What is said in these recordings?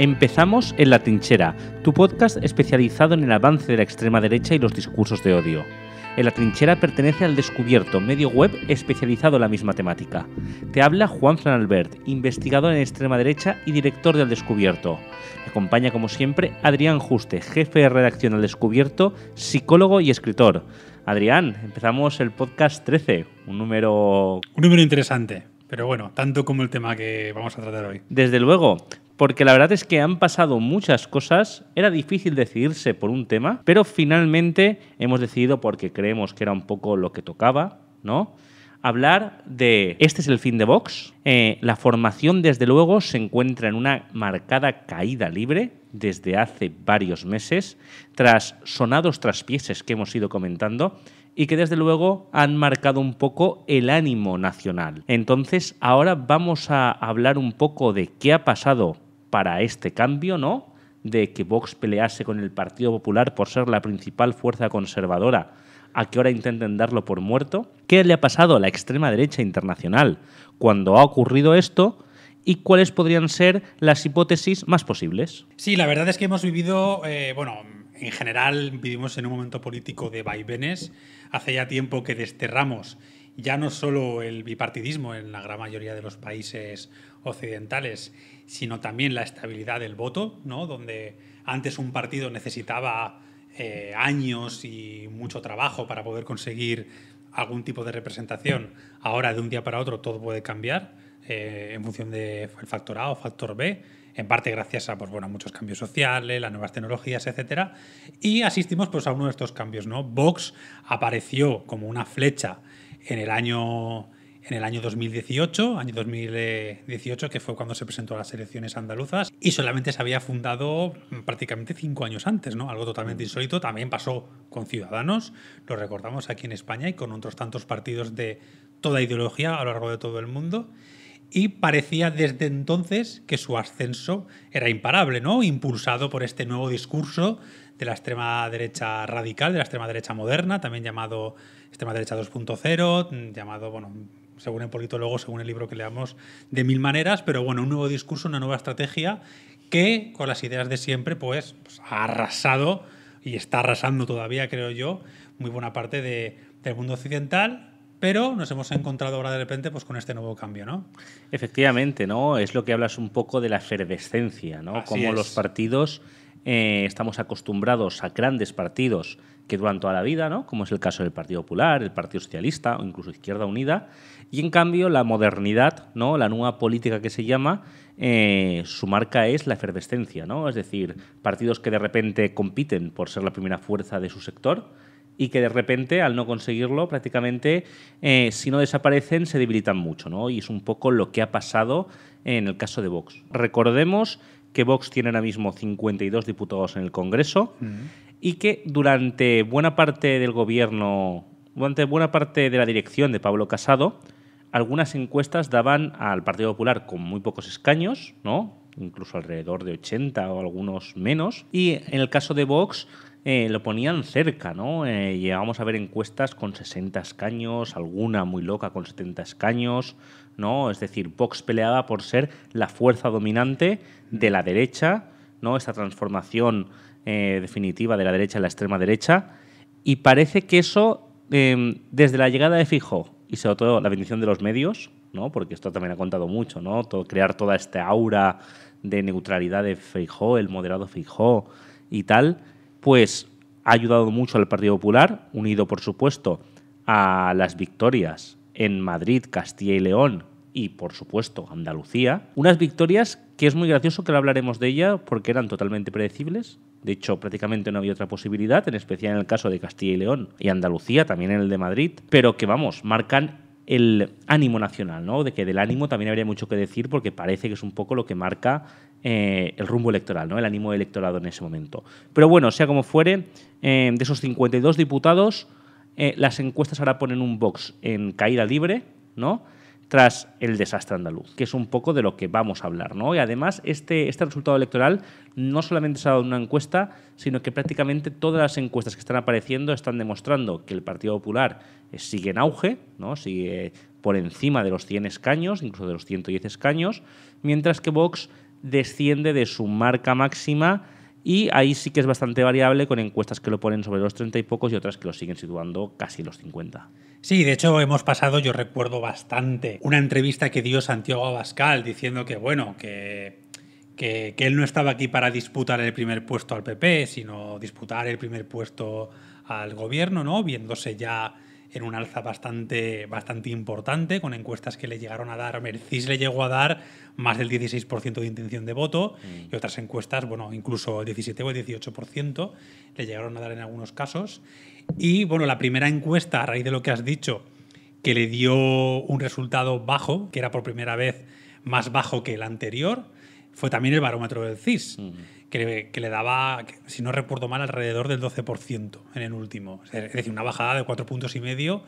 Empezamos en La Trinchera, tu podcast especializado en el avance de la extrema derecha y los discursos de odio. En La Trinchera pertenece al Descubierto, medio web especializado en la misma temática. Te habla Juan Zanalbert, Albert, investigador en extrema derecha y director del Descubierto. Te acompaña, como siempre, Adrián Juste, jefe de redacción del Descubierto, psicólogo y escritor. Adrián, empezamos el podcast 13, un número... Un número interesante. Pero bueno, tanto como el tema que vamos a tratar hoy. Desde luego, porque la verdad es que han pasado muchas cosas, era difícil decidirse por un tema, pero finalmente hemos decidido porque creemos que era un poco lo que tocaba, ¿no? Hablar de este es el fin de Vox. Eh, la formación, desde luego, se encuentra en una marcada caída libre desde hace varios meses, tras sonados traspieses que hemos ido comentando y que desde luego han marcado un poco el ánimo nacional. Entonces, ahora vamos a hablar un poco de qué ha pasado para este cambio, ¿no? De que Vox pelease con el Partido Popular por ser la principal fuerza conservadora, a qué hora intenten darlo por muerto. ¿Qué le ha pasado a la extrema derecha internacional cuando ha ocurrido esto? y cuáles podrían ser las hipótesis más posibles. Sí, la verdad es que hemos vivido, eh, bueno, en general vivimos en un momento político de vaivenes. Hace ya tiempo que desterramos ya no solo el bipartidismo en la gran mayoría de los países occidentales, sino también la estabilidad del voto, donde antes un partido necesitaba eh, años y mucho trabajo para poder conseguir algún tipo de representación, ahora de un día para otro todo puede cambiar eh, en función del factor A o factor B, en parte gracias a pues, bueno, muchos cambios sociales, las nuevas tecnologías, etc. Y asistimos pues, a uno de estos cambios. ¿no? Vox apareció como una flecha en el año en el año 2018, año 2018 que fue cuando se presentó a las elecciones andaluzas y solamente se había fundado prácticamente cinco años antes, ¿no? Algo totalmente mm. insólito. También pasó con Ciudadanos, lo recordamos aquí en España y con otros tantos partidos de toda ideología a lo largo de todo el mundo y parecía desde entonces que su ascenso era imparable, ¿no? Impulsado por este nuevo discurso de la extrema derecha radical, de la extrema derecha moderna, también llamado extrema derecha 2.0, llamado, bueno, según el politólogo, según el libro que leamos, de mil maneras, pero bueno, un nuevo discurso, una nueva estrategia que con las ideas de siempre pues, pues ha arrasado y está arrasando todavía, creo yo, muy buena parte del mundo occidental, pero nos hemos encontrado ahora de repente pues, con este nuevo cambio, ¿no? Efectivamente, ¿no? Es lo que hablas un poco de la efervescencia, ¿no? Como los partidos eh, estamos acostumbrados a grandes partidos que duran toda la vida, ¿no? como es el caso del Partido Popular, el Partido Socialista o incluso Izquierda Unida, y en cambio la modernidad, ¿no? la nueva política que se llama, eh, su marca es la efervescencia, ¿no? es decir, partidos que de repente compiten por ser la primera fuerza de su sector y que de repente al no conseguirlo prácticamente eh, si no desaparecen se debilitan mucho ¿no? y es un poco lo que ha pasado en el caso de Vox. Recordemos que Vox tiene ahora mismo 52 diputados en el Congreso y que durante buena parte del gobierno, durante buena parte de la dirección de Pablo Casado, algunas encuestas daban al Partido Popular con muy pocos escaños, ¿no? incluso alrededor de 80 o algunos menos, y en el caso de Vox eh, lo ponían cerca, ¿no? Eh, a ver encuestas con 60 escaños, alguna muy loca con 70 escaños, ¿no? Es decir, Vox peleaba por ser la fuerza dominante de la derecha, ¿no? Esta transformación eh, definitiva de la derecha a la extrema derecha. Y parece que eso, em, desde la llegada de Fijo y sobre todo la bendición de los medios, ¿no? porque esto también ha contado mucho, ¿no? crear toda esta aura de neutralidad de fijó, el moderado fijó y tal, pues ha ayudado mucho al Partido Popular, unido por supuesto a las victorias en Madrid, Castilla y León y por supuesto Andalucía. Unas victorias que es muy gracioso que lo hablaremos de ella porque eran totalmente predecibles, de hecho, prácticamente no había otra posibilidad, en especial en el caso de Castilla y León y Andalucía, también en el de Madrid, pero que vamos, marcan el ánimo nacional, ¿no? De que del ánimo también habría mucho que decir porque parece que es un poco lo que marca eh, el rumbo electoral, ¿no? El ánimo electorado en ese momento. Pero bueno, sea como fuere, eh, de esos 52 diputados, eh, las encuestas ahora ponen un box en caída libre, ¿no? tras el desastre andaluz, que es un poco de lo que vamos a hablar. ¿no? Y además, este, este resultado electoral no solamente se ha dado en una encuesta, sino que prácticamente todas las encuestas que están apareciendo están demostrando que el Partido Popular eh, sigue en auge, ¿no? sigue por encima de los 100 escaños, incluso de los 110 escaños, mientras que Vox desciende de su marca máxima y ahí sí que es bastante variable con encuestas que lo ponen sobre los treinta y pocos y otras que lo siguen situando casi los 50. Sí, de hecho hemos pasado, yo recuerdo bastante, una entrevista que dio Santiago Abascal diciendo que, bueno, que, que, que él no estaba aquí para disputar el primer puesto al PP, sino disputar el primer puesto al gobierno, ¿no? Viéndose ya en un alza bastante, bastante importante, con encuestas que le llegaron a dar, Mercis le llegó a dar más del 16% de intención de voto mm. y otras encuestas, bueno, incluso el 17 o el 18% le llegaron a dar en algunos casos. Y bueno, la primera encuesta, a raíz de lo que has dicho, que le dio un resultado bajo, que era por primera vez más bajo que el anterior, fue también el barómetro del CIS. Mm que, le daba, si no recuerdo mal, alrededor del 12% en el último. Es decir, una bajada de 4 puntos y medio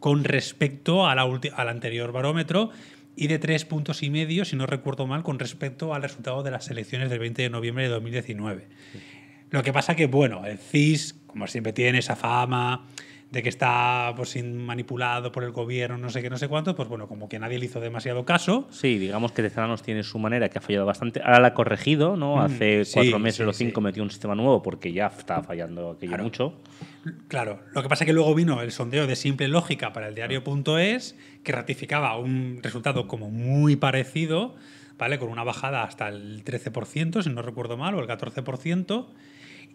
con respecto a la al anterior barómetro y de 3 puntos y medio, si no recuerdo mal, con respecto al resultado de las elecciones del 20 de noviembre de 2019. Lo que pasa que, bueno, el CIS, como siempre tiene esa fama de que está pues, manipulado por el gobierno, no sé qué, no sé cuánto, pues bueno, como que nadie le hizo demasiado caso. Sí, digamos que nos tiene su manera que ha fallado bastante. Ahora la ha corregido, ¿no? Mm, Hace cuatro meses o cinco metió un sistema nuevo porque ya estaba fallando aquello mucho. Claro, lo que pasa es que luego vino el sondeo de simple lógica para el diario.es que ratificaba un resultado como muy parecido, ¿vale? Con una bajada hasta el 13%, si no recuerdo mal, o el 14%.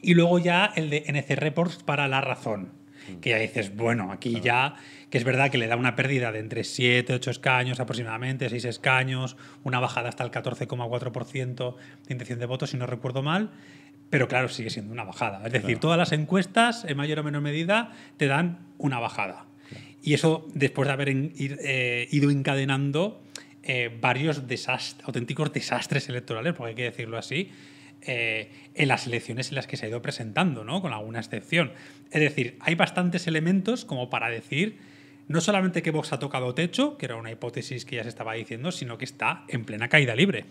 Y luego ya el de NC Reports para La Razón Mm. que ya dices, bueno, aquí ya, que es verdad que le da una pérdida de entre 7, 8 escaños aproximadamente, 6 escaños, una bajada hasta el 14,4% de intención de voto, si no recuerdo mal. Pero claro, sigue siendo una bajada. Es decir, todas las encuestas, en mayor o menor medida, te dan una bajada. Y eso después de haber eh, ido encadenando eh, varios auténticos desastres electorales, porque hay que decirlo así, eh, en las elecciones en las que se ha ido presentando, ¿no? Con alguna excepción. Es decir, hay bastantes elementos como para decir no solamente que Vox ha tocado techo, que era una hipótesis que ya se estaba diciendo, sino que está en plena caída libre.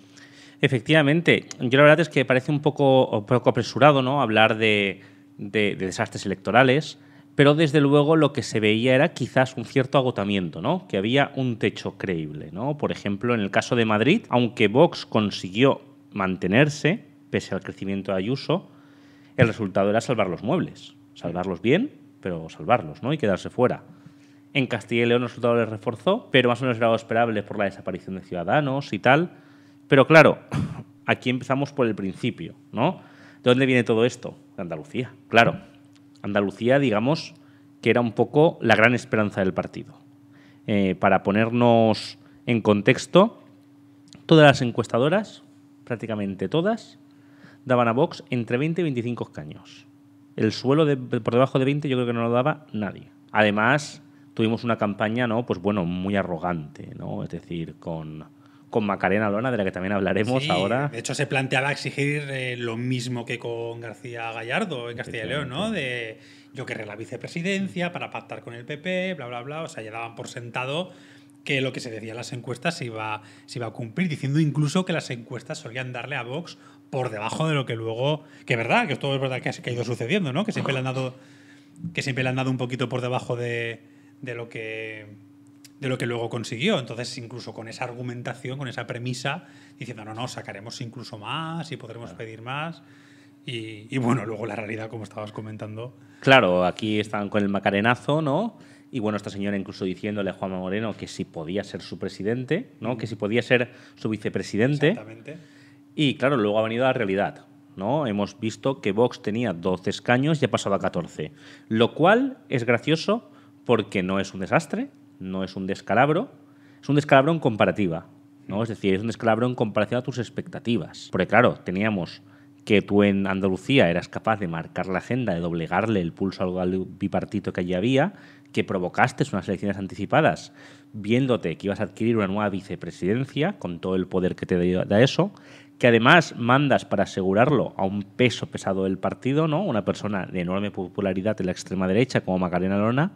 Efectivamente, yo la verdad es que parece un poco, poco apresurado ¿no? hablar de, de, desastres electorales, pero desde luego lo que se veía era quizás un cierto agotamiento, ¿no? que había un techo creíble. ¿no? Por ejemplo, en el caso de Madrid, aunque Vox consiguió mantenerse, pese al crecimiento de Ayuso, el resultado era salvar los muebles. Salvarlos bien, pero salvarlos, ¿no? Y quedarse fuera. En Castilla y León el resultado les reforzó, pero más o menos era esperable por la desaparición de ciudadanos y tal. Pero claro, aquí empezamos por el principio, ¿no? ¿De dónde viene todo esto? De Andalucía, claro. Andalucía, digamos, que era un poco la gran esperanza del partido. Eh, para ponernos en contexto, todas las encuestadoras, prácticamente todas, daban a Vox entre 20 y 25 escaños. El suelo por debajo de 20 yo creo que no lo daba nadie. Además, tuvimos una campaña, ¿no? Pues bueno, muy arrogante, ¿no? Es decir, con, con Macarena Lona, de la que también hablaremos ahora. De hecho, se planteaba exigir eh, lo mismo que con García Gallardo en Castilla y León, ¿no? De yo querré la vicepresidencia para pactar con el PP, bla, bla, bla. O sea, ya daban por sentado que lo que se decía en las encuestas iba, se iba a cumplir, diciendo incluso que las encuestas solían darle a Vox por debajo de lo que luego. Que verdad, que esto es verdad que, ha ido sucediendo, ¿no? Que siempre le han dado. Que siempre han dado un poquito por debajo de, lo que. de lo que luego consiguió. Entonces, incluso con esa argumentación, con esa premisa, diciendo, no, no, sacaremos incluso más y podremos pedir más. Y, bueno, luego la realidad, como estabas comentando. Claro, aquí están con el macarenazo, ¿no? Y bueno, esta señora incluso diciéndole a Juanma Moreno que si podía ser su presidente, ¿no? Que si podía ser su vicepresidente. Exactamente y claro, luego ha venido la realidad. ¿no? Hemos visto que Vox tenía 12 escaños y ha pasado a 14. Lo cual es gracioso porque no es un desastre, no es un descalabro, es un descalabro en comparativa. ¿no? Es decir, es un descalabro en comparación a tus expectativas. Porque claro, teníamos que tú en Andalucía eras capaz de marcar la agenda, de doblegarle el pulso al bipartito que allí había, que provocaste unas elecciones anticipadas, viéndote que ibas a adquirir una nueva vicepresidencia con todo el poder que te da eso, que además mandas para asegurarlo a un peso pesado del partido, ¿no? Una persona de enorme popularidad en la extrema derecha como Macarena Lona,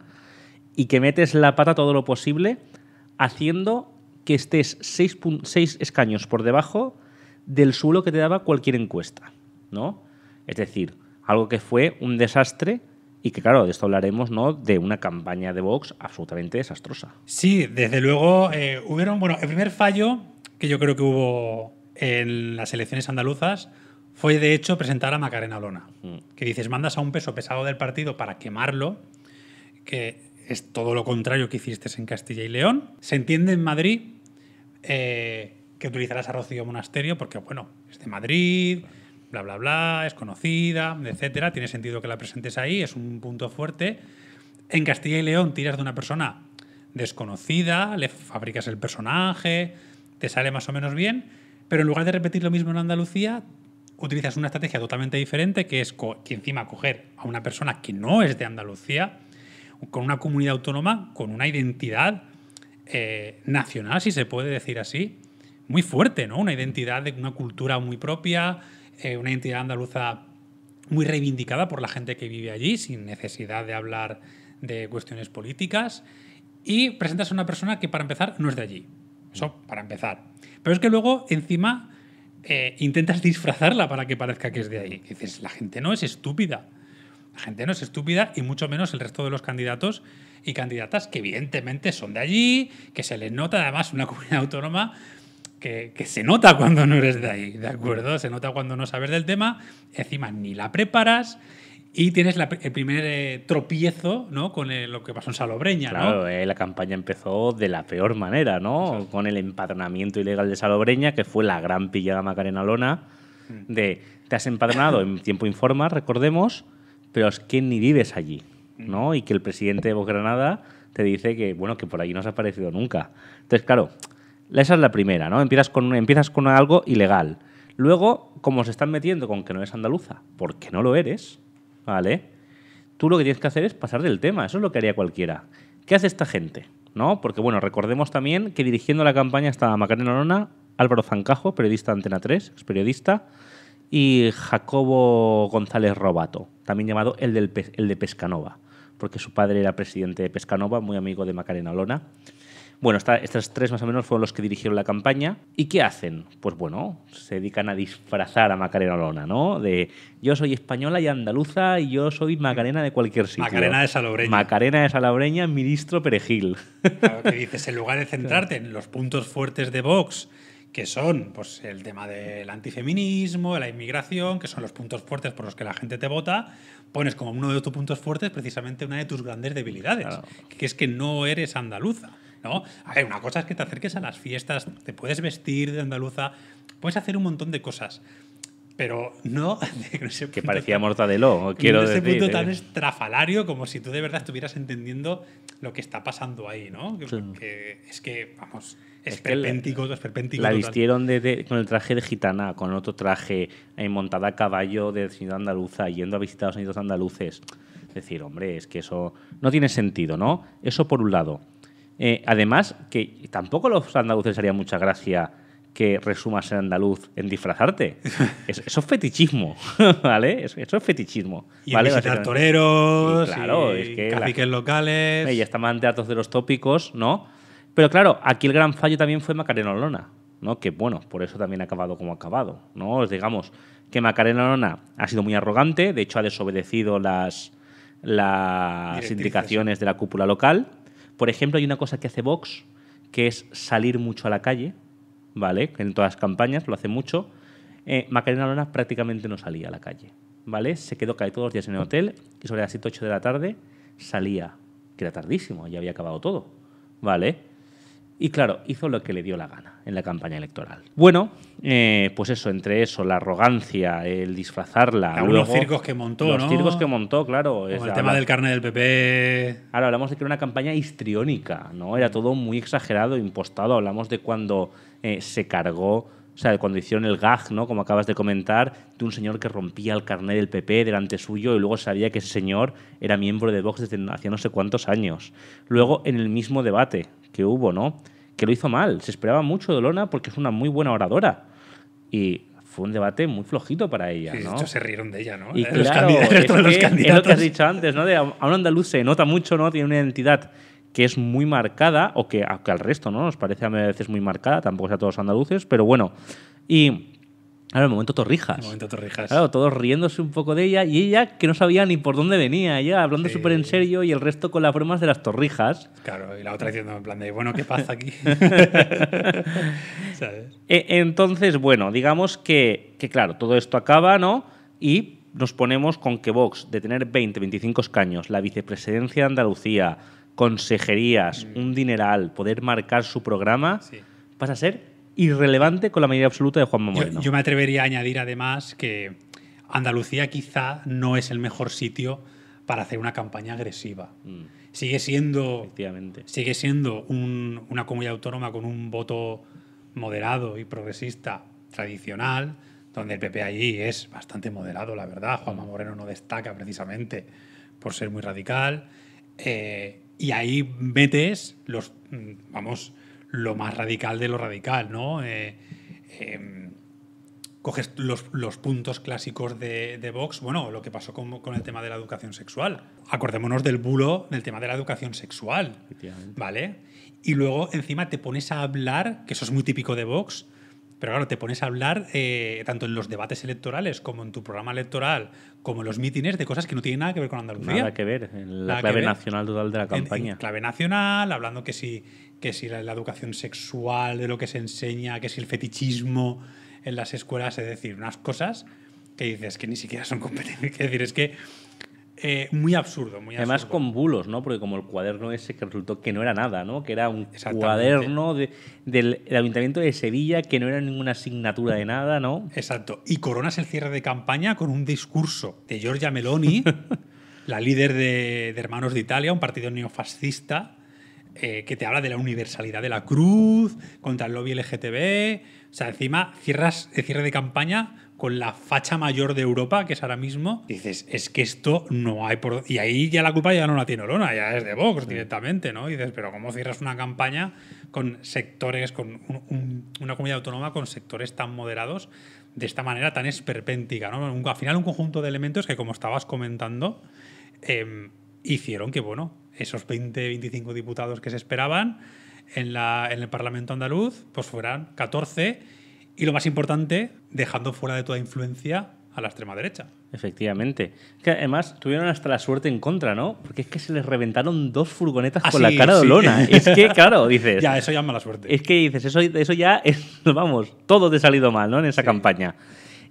y que metes la pata todo lo posible haciendo que estés seis escaños por debajo del suelo que te daba cualquier encuesta, ¿no? Es decir, algo que fue un desastre y que claro, de esto hablaremos, ¿no? De una campaña de Vox absolutamente desastrosa. Sí, desde luego eh, hubieron, bueno, el primer fallo que yo creo que hubo en las elecciones andaluzas fue de hecho presentar a Macarena Lona. Mm. que dices, mandas a un peso pesado del partido para quemarlo, que es todo lo contrario que hiciste en Castilla y León. Se entiende en Madrid eh, que utilizarás a Rocío Monasterio porque, bueno, es de Madrid, bla, bla, bla, es conocida, etcétera. Tiene sentido que la presentes ahí, es un punto fuerte. En Castilla y León tiras de una persona desconocida, le fabricas el personaje, te sale más o menos bien pero en lugar de repetir lo mismo en Andalucía, utilizas una estrategia totalmente diferente, que es encima coger a una persona que no es de Andalucía, con una comunidad autónoma, con una identidad eh, nacional, si se puede decir así, muy fuerte, ¿no? Una identidad de una cultura muy propia, eh, una identidad andaluza muy reivindicada por la gente que vive allí, sin necesidad de hablar de cuestiones políticas. Y presentas a una persona que, para empezar, no es de allí. Eso, para empezar. Pero es que luego, encima, eh, intentas disfrazarla para que parezca que es de ahí. dices, la gente no es estúpida. La gente no es estúpida y mucho menos el resto de los candidatos y candidatas que evidentemente son de allí, que se les nota además una comunidad autónoma que, que, se nota cuando no eres de ahí, ¿de acuerdo? Se nota cuando no sabes del tema, encima ni la preparas, y tienes el primer eh, tropiezo ¿no? con lo que pasó en Salobreña. ¿no? Eh, la campaña empezó de la peor manera, ¿no? Con el empadronamiento ilegal de Salobreña, que fue la gran pillada Macarena Lona, mm. de te has empadronado en tiempo informa, recordemos, pero es que ni vives allí, mm. ¿no? Y que el presidente de Granada te dice que, bueno, que por allí no has aparecido nunca. Entonces, claro, esa es la primera, ¿no? Empiezas con, empiezas con algo ilegal. Luego, como se están metiendo con que no eres andaluza, porque no lo eres, ¿vale? Tú lo que tienes que hacer es pasar del tema, eso es lo que haría cualquiera. ¿Qué hace esta gente? ¿No? Porque bueno, recordemos también que dirigiendo la campaña estaba Macarena Lona, Álvaro Zancajo, periodista de Antena 3, periodista, y Jacobo González Robato, también llamado el, del, el de Pescanova, porque su padre era presidente de Pescanova, muy amigo de Macarena Lona. Bueno, estas tres más o menos fueron los que dirigieron la campaña. ¿Y qué hacen? Pues bueno, se dedican a disfrazar a Macarena Olona, ¿no? De yo soy española y andaluza y yo soy Macarena de cualquier sitio. Macarena de Salobreña. Macarena de Salobreña, ministro Perejil. Claro, que dices, en lugar de centrarte en los puntos fuertes de Vox, que son pues, el tema del antifeminismo, de la inmigración, que son los puntos fuertes por los que la gente te vota, pones como uno de tus puntos fuertes precisamente una de tus grandes debilidades, que es que no eres andaluza. ¿no? A ver, una cosa es que te acerques a las fiestas, te puedes vestir de andaluza, puedes hacer un montón de cosas. Pero no. que parecía mortadelo, quiero ese decir. punto tan eh. estrafalario como si tú de verdad estuvieras entendiendo lo que está pasando ahí, ¿no? es que, vamos, es, perpéntico, es La vistieron con el traje de gitana, con otro traje, eh, montada a caballo de ciudad andaluza, yendo a visitar a los andaluces. Es decir, hombre, es que eso no tiene sentido, ¿no? Eso por un lado. Eh, además, que tampoco los andaluces harían mucha gracia que resumas en andaluz en disfrazarte. eso, es fetichismo, ¿vale? Eso, es fetichismo. Y toreros, y locales. Y estamos ante datos de los tópicos, ¿no? Pero claro, aquí el gran fallo también fue Macarena Olona, ¿no? Que bueno, por eso también ha acabado como ha acabado, ¿no? Digamos que Macarena Lona ha sido muy arrogante, de hecho ha desobedecido las, las indicaciones de la cúpula local, por ejemplo, hay una cosa que hace Vox, que es salir mucho a la calle, ¿vale? En todas las campañas lo hace mucho. Eh, Macarena Lona prácticamente no salía a la calle, ¿vale? Se quedó casi todos los días en el hotel y sobre las 7 8 de la tarde salía, que era tardísimo, ya había acabado todo, ¿vale? Y claro, hizo lo que le dio la gana en la campaña electoral. Bueno, eh, pues eso, entre eso, la arrogancia, el disfrazarla. los circos que montó, los circos que montó, claro. el tema del carnet del PP. E. Ahora hablamos de que era una campaña histriónica, ¿no? Era todo muy exagerado, impostado. Hablamos de cuando eh, se cargó o sea, cuando hicieron el gag, ¿no? Como acabas de comentar, de un señor que rompía el carnet del PP e delante suyo y luego sabía que ese señor era miembro de Vox desde hacía no sé cuántos años. Luego, en el mismo debate, que hubo, ¿no? Que lo hizo mal. Se esperaba mucho de Lona porque es una muy buena oradora. Y fue un debate muy flojito para ella. ¿no? se rieron de ella, ¿no? Y claro, los es, lo que has dicho antes, ¿no? De a un andaluz se nota mucho, ¿no? Tiene una identidad que es muy marcada, o que, al resto, ¿no? Nos parece a veces muy marcada, tampoco es a todos andaluces, pero bueno. Y Claro, el momento Torrijas. momento Torrijas. Claro, todos riéndose un poco de ella y ella que no sabía ni por dónde venía, ella hablando súper en serio y el resto con las bromas de las Torrijas. Claro, y la otra diciendo en plan de, bueno, ¿qué pasa aquí? E, entonces, bueno, digamos que, claro, todo esto acaba, ¿no? Y nos ponemos con que Vox, de tener 20, 25 escaños, la vicepresidencia de Andalucía, consejerías, mm. un dineral, poder marcar su programa, pasa a ser irrelevante con la mayoría absoluta de Juanma Moreno. Yo, me atrevería a añadir además que Andalucía quizá no es el mejor sitio para hacer una campaña agresiva. Mm. Sigue siendo, sigue siendo una comunidad autónoma con un voto moderado y progresista tradicional, donde el PP allí es bastante moderado, la verdad. Mm. Juanma Moreno no destaca precisamente por ser muy radical. Eh, y ahí metes los, mm, vamos, lo más radical de lo radical, ¿no? Eh, em, coges los, puntos clásicos de, de, Vox, bueno, lo que pasó con, con, el tema de la educación sexual. Acordémonos del bulo del tema de la educación sexual, ¿vale? Y luego encima te pones a hablar, que eso es muy típico de Vox, pero claro, te pones a hablar eh, tanto en los debates electorales como en tu programa electoral, como en los mítines, de cosas que no tienen nada que ver con Andalucía. Nada que ver, en la clave nacional total de la campaña. En, clave nacional, hablando que si, que si la, educación sexual, de lo que se enseña, que si el fetichismo en las escuelas, es decir, unas cosas que dices que ni siquiera son competentes. Es decir, es que eh, muy absurdo, muy absurdo. Además con bulos, ¿no? Porque como el cuaderno ese que resultó que no era nada, ¿no? Que era un cuaderno del, Ayuntamiento de Sevilla que no era ninguna asignatura de nada, ¿no? Exacto. Y coronas el cierre de campaña con un discurso de Giorgia Meloni, la líder de, Hermanos de Italia, un partido neofascista, eh, que te habla de la universalidad de la cruz, contra el lobby LGTB. O sea, encima cierras el cierre de campaña con la facha mayor de Europa, que es ahora mismo, dices, es que esto no hay por... Y ahí ya la culpa ya no la tiene Olona, ya es de Vox directamente, ¿no? Y dices, pero ¿cómo cierras una campaña con sectores, con una comunidad autónoma, con sectores tan moderados, de esta manera tan esperpéntica, ¿no? al final un conjunto de elementos que, como estabas comentando, em, hicieron que, bueno, esos 20, 25 diputados que se esperaban en, la, en el Parlamento andaluz, pues fueran 14 y lo más importante, dejando fuera de toda influencia a la extrema derecha. Efectivamente. Es que además tuvieron hasta la suerte en contra, ¿no? Porque es que se les reventaron dos furgonetas ah, con la cara de Olona. es que, claro, dices. Ya, eso ya es mala suerte. Es que dices, eso, eso ya es, vamos, todo te ha salido mal, ¿no? En esa campaña.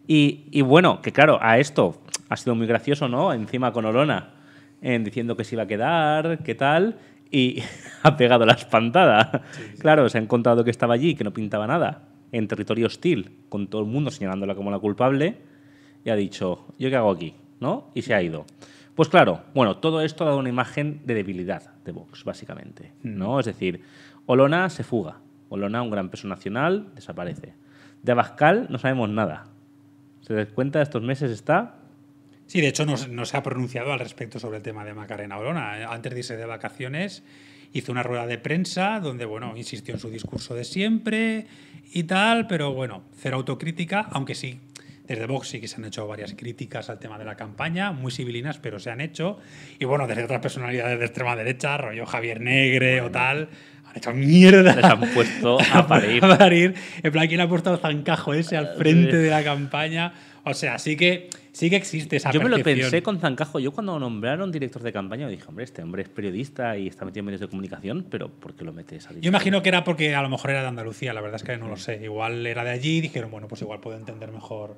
Y, y, bueno, que claro, a esto ha sido muy gracioso, ¿no? Encima con Olona, eh, diciendo que se iba a quedar, qué tal, y ha pegado la espantada. Claro, se ha encontrado que estaba allí, que no pintaba nada en territorio hostil, con todo el mundo señalándola como la culpable, y ha dicho, ¿yo qué hago aquí? ¿No? Y se ha ido. Pues claro, bueno, todo esto ha dado una imagen de debilidad de Vox, básicamente. Mm. ¿no? Es decir, Olona se fuga. Olona, un gran peso nacional, desaparece. De Abascal no sabemos nada. ¿Se da cuenta? Estos meses está Sí, de hecho no, se ha pronunciado al respecto sobre el tema de Macarena Olona. Eh, antes dice de vacaciones hizo una rueda de prensa donde, bueno, insistió en su discurso de siempre y tal, pero bueno, cero autocrítica, aunque sí, desde Vox sí que se han hecho varias críticas al tema de la campaña, muy civilinas, pero se han hecho. Y bueno, desde otras personalidades de extrema derecha, rollo Javier Negre o tal, han hecho mierda. Les han puesto a parir. a En plan, ¿quién ha puesto el zancajo ese al frente de la campaña? O sea, así que sí que existe esa Yo me lo pensé con Zancajo. Yo cuando nombraron director de campaña dije, hombre, este hombre es periodista y está metido en medios de comunicación, pero ¿por qué lo metes a Yo imagino que era porque a lo mejor era de Andalucía, la verdad es que no lo sé. Igual era de allí y dijeron, bueno, pues igual puedo entender mejor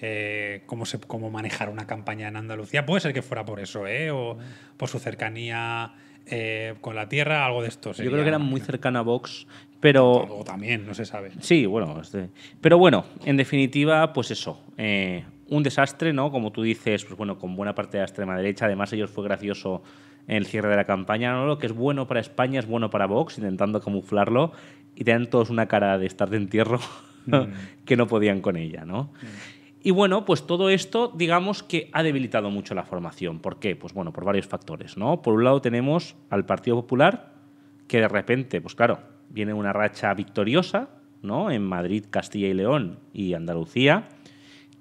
eh, cómo, se, cómo manejar una campaña en Andalucía. Puede ser que fuera por eso, ¿eh? O por su cercanía... Eh, con la Tierra, algo de esto. Yo creo que era muy cercana a Vox, pero... O también, no se sabe. Sí, bueno, este, pero bueno, en definitiva, pues eso. Eh, un desastre, ¿no? Como tú dices, pues bueno, con buena parte de la extrema derecha, además ellos fue gracioso el cierre de la campaña, ¿no? Lo que es bueno para España es bueno para Vox, intentando camuflarlo, y tenían todos una cara de estar de entierro mm. que no podían con ella, ¿no? Mm. Y bueno, pues todo esto, digamos que ha debilitado mucho la formación. ¿Por qué? Pues bueno, por varios factores, ¿no? Por un lado tenemos al Partido Popular, que de repente, pues claro, viene una racha victoriosa, ¿no? En Madrid, Castilla y León y Andalucía,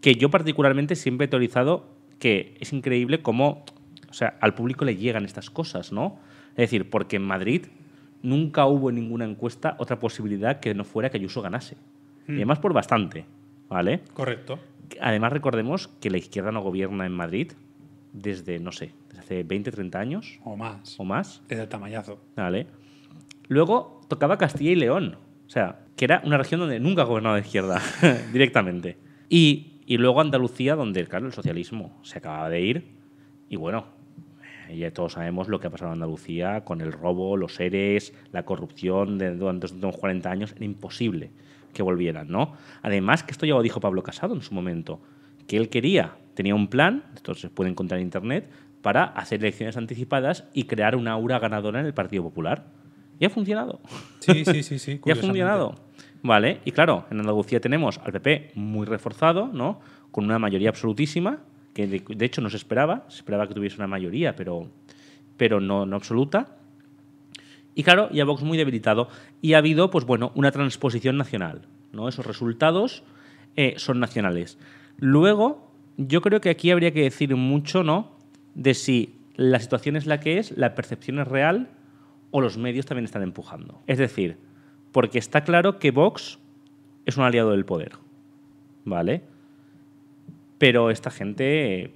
que yo particularmente siempre he teorizado que es increíble cómo o sea, al público le llegan estas cosas, ¿no? Es decir, porque en Madrid nunca hubo en ninguna encuesta otra posibilidad que no fuera que Ayuso ganase. Hmm. Y además por bastante, ¿vale? Correcto. Además recordemos que la izquierda no gobierna en Madrid desde, no sé, desde hace 20, 30 años. O más. O más. Desde el Tamayazo Vale. Luego tocaba Castilla y León, o sea, que era una región donde nunca ha gobernado la izquierda directamente. Y y luego Andalucía, donde, claro, el socialismo se acababa de ir. Y bueno, eh, ya todos sabemos lo que ha pasado en Andalucía con el robo, los seres, la corrupción de durante unos 40 años. Era imposible que volvieran, ¿no? Además, que esto ya lo dijo Pablo Casado en su momento, que él quería, tenía un plan, entonces se puede encontrar en Internet, para hacer elecciones anticipadas y crear una aura ganadora en el Partido Popular. Y ha funcionado. Sí, sí, sí, sí. Y ha funcionado. ¿vale? Y claro, en Andalucía tenemos al PP muy reforzado, ¿no? Con una mayoría absolutísima, que de, hecho no se esperaba, se esperaba que tuviese una mayoría, pero, pero no, no absoluta. Y claro, y a Vox muy debilitado. Y ha habido, pues bueno, una transposición nacional, ¿no? Esos resultados eh, son nacionales. Luego, yo creo que aquí habría que decir mucho, ¿no? De si la situación es la que es, la percepción es real o los medios también están empujando. Es decir, porque está claro que Vox es un aliado del poder, ¿vale? Pero esta gente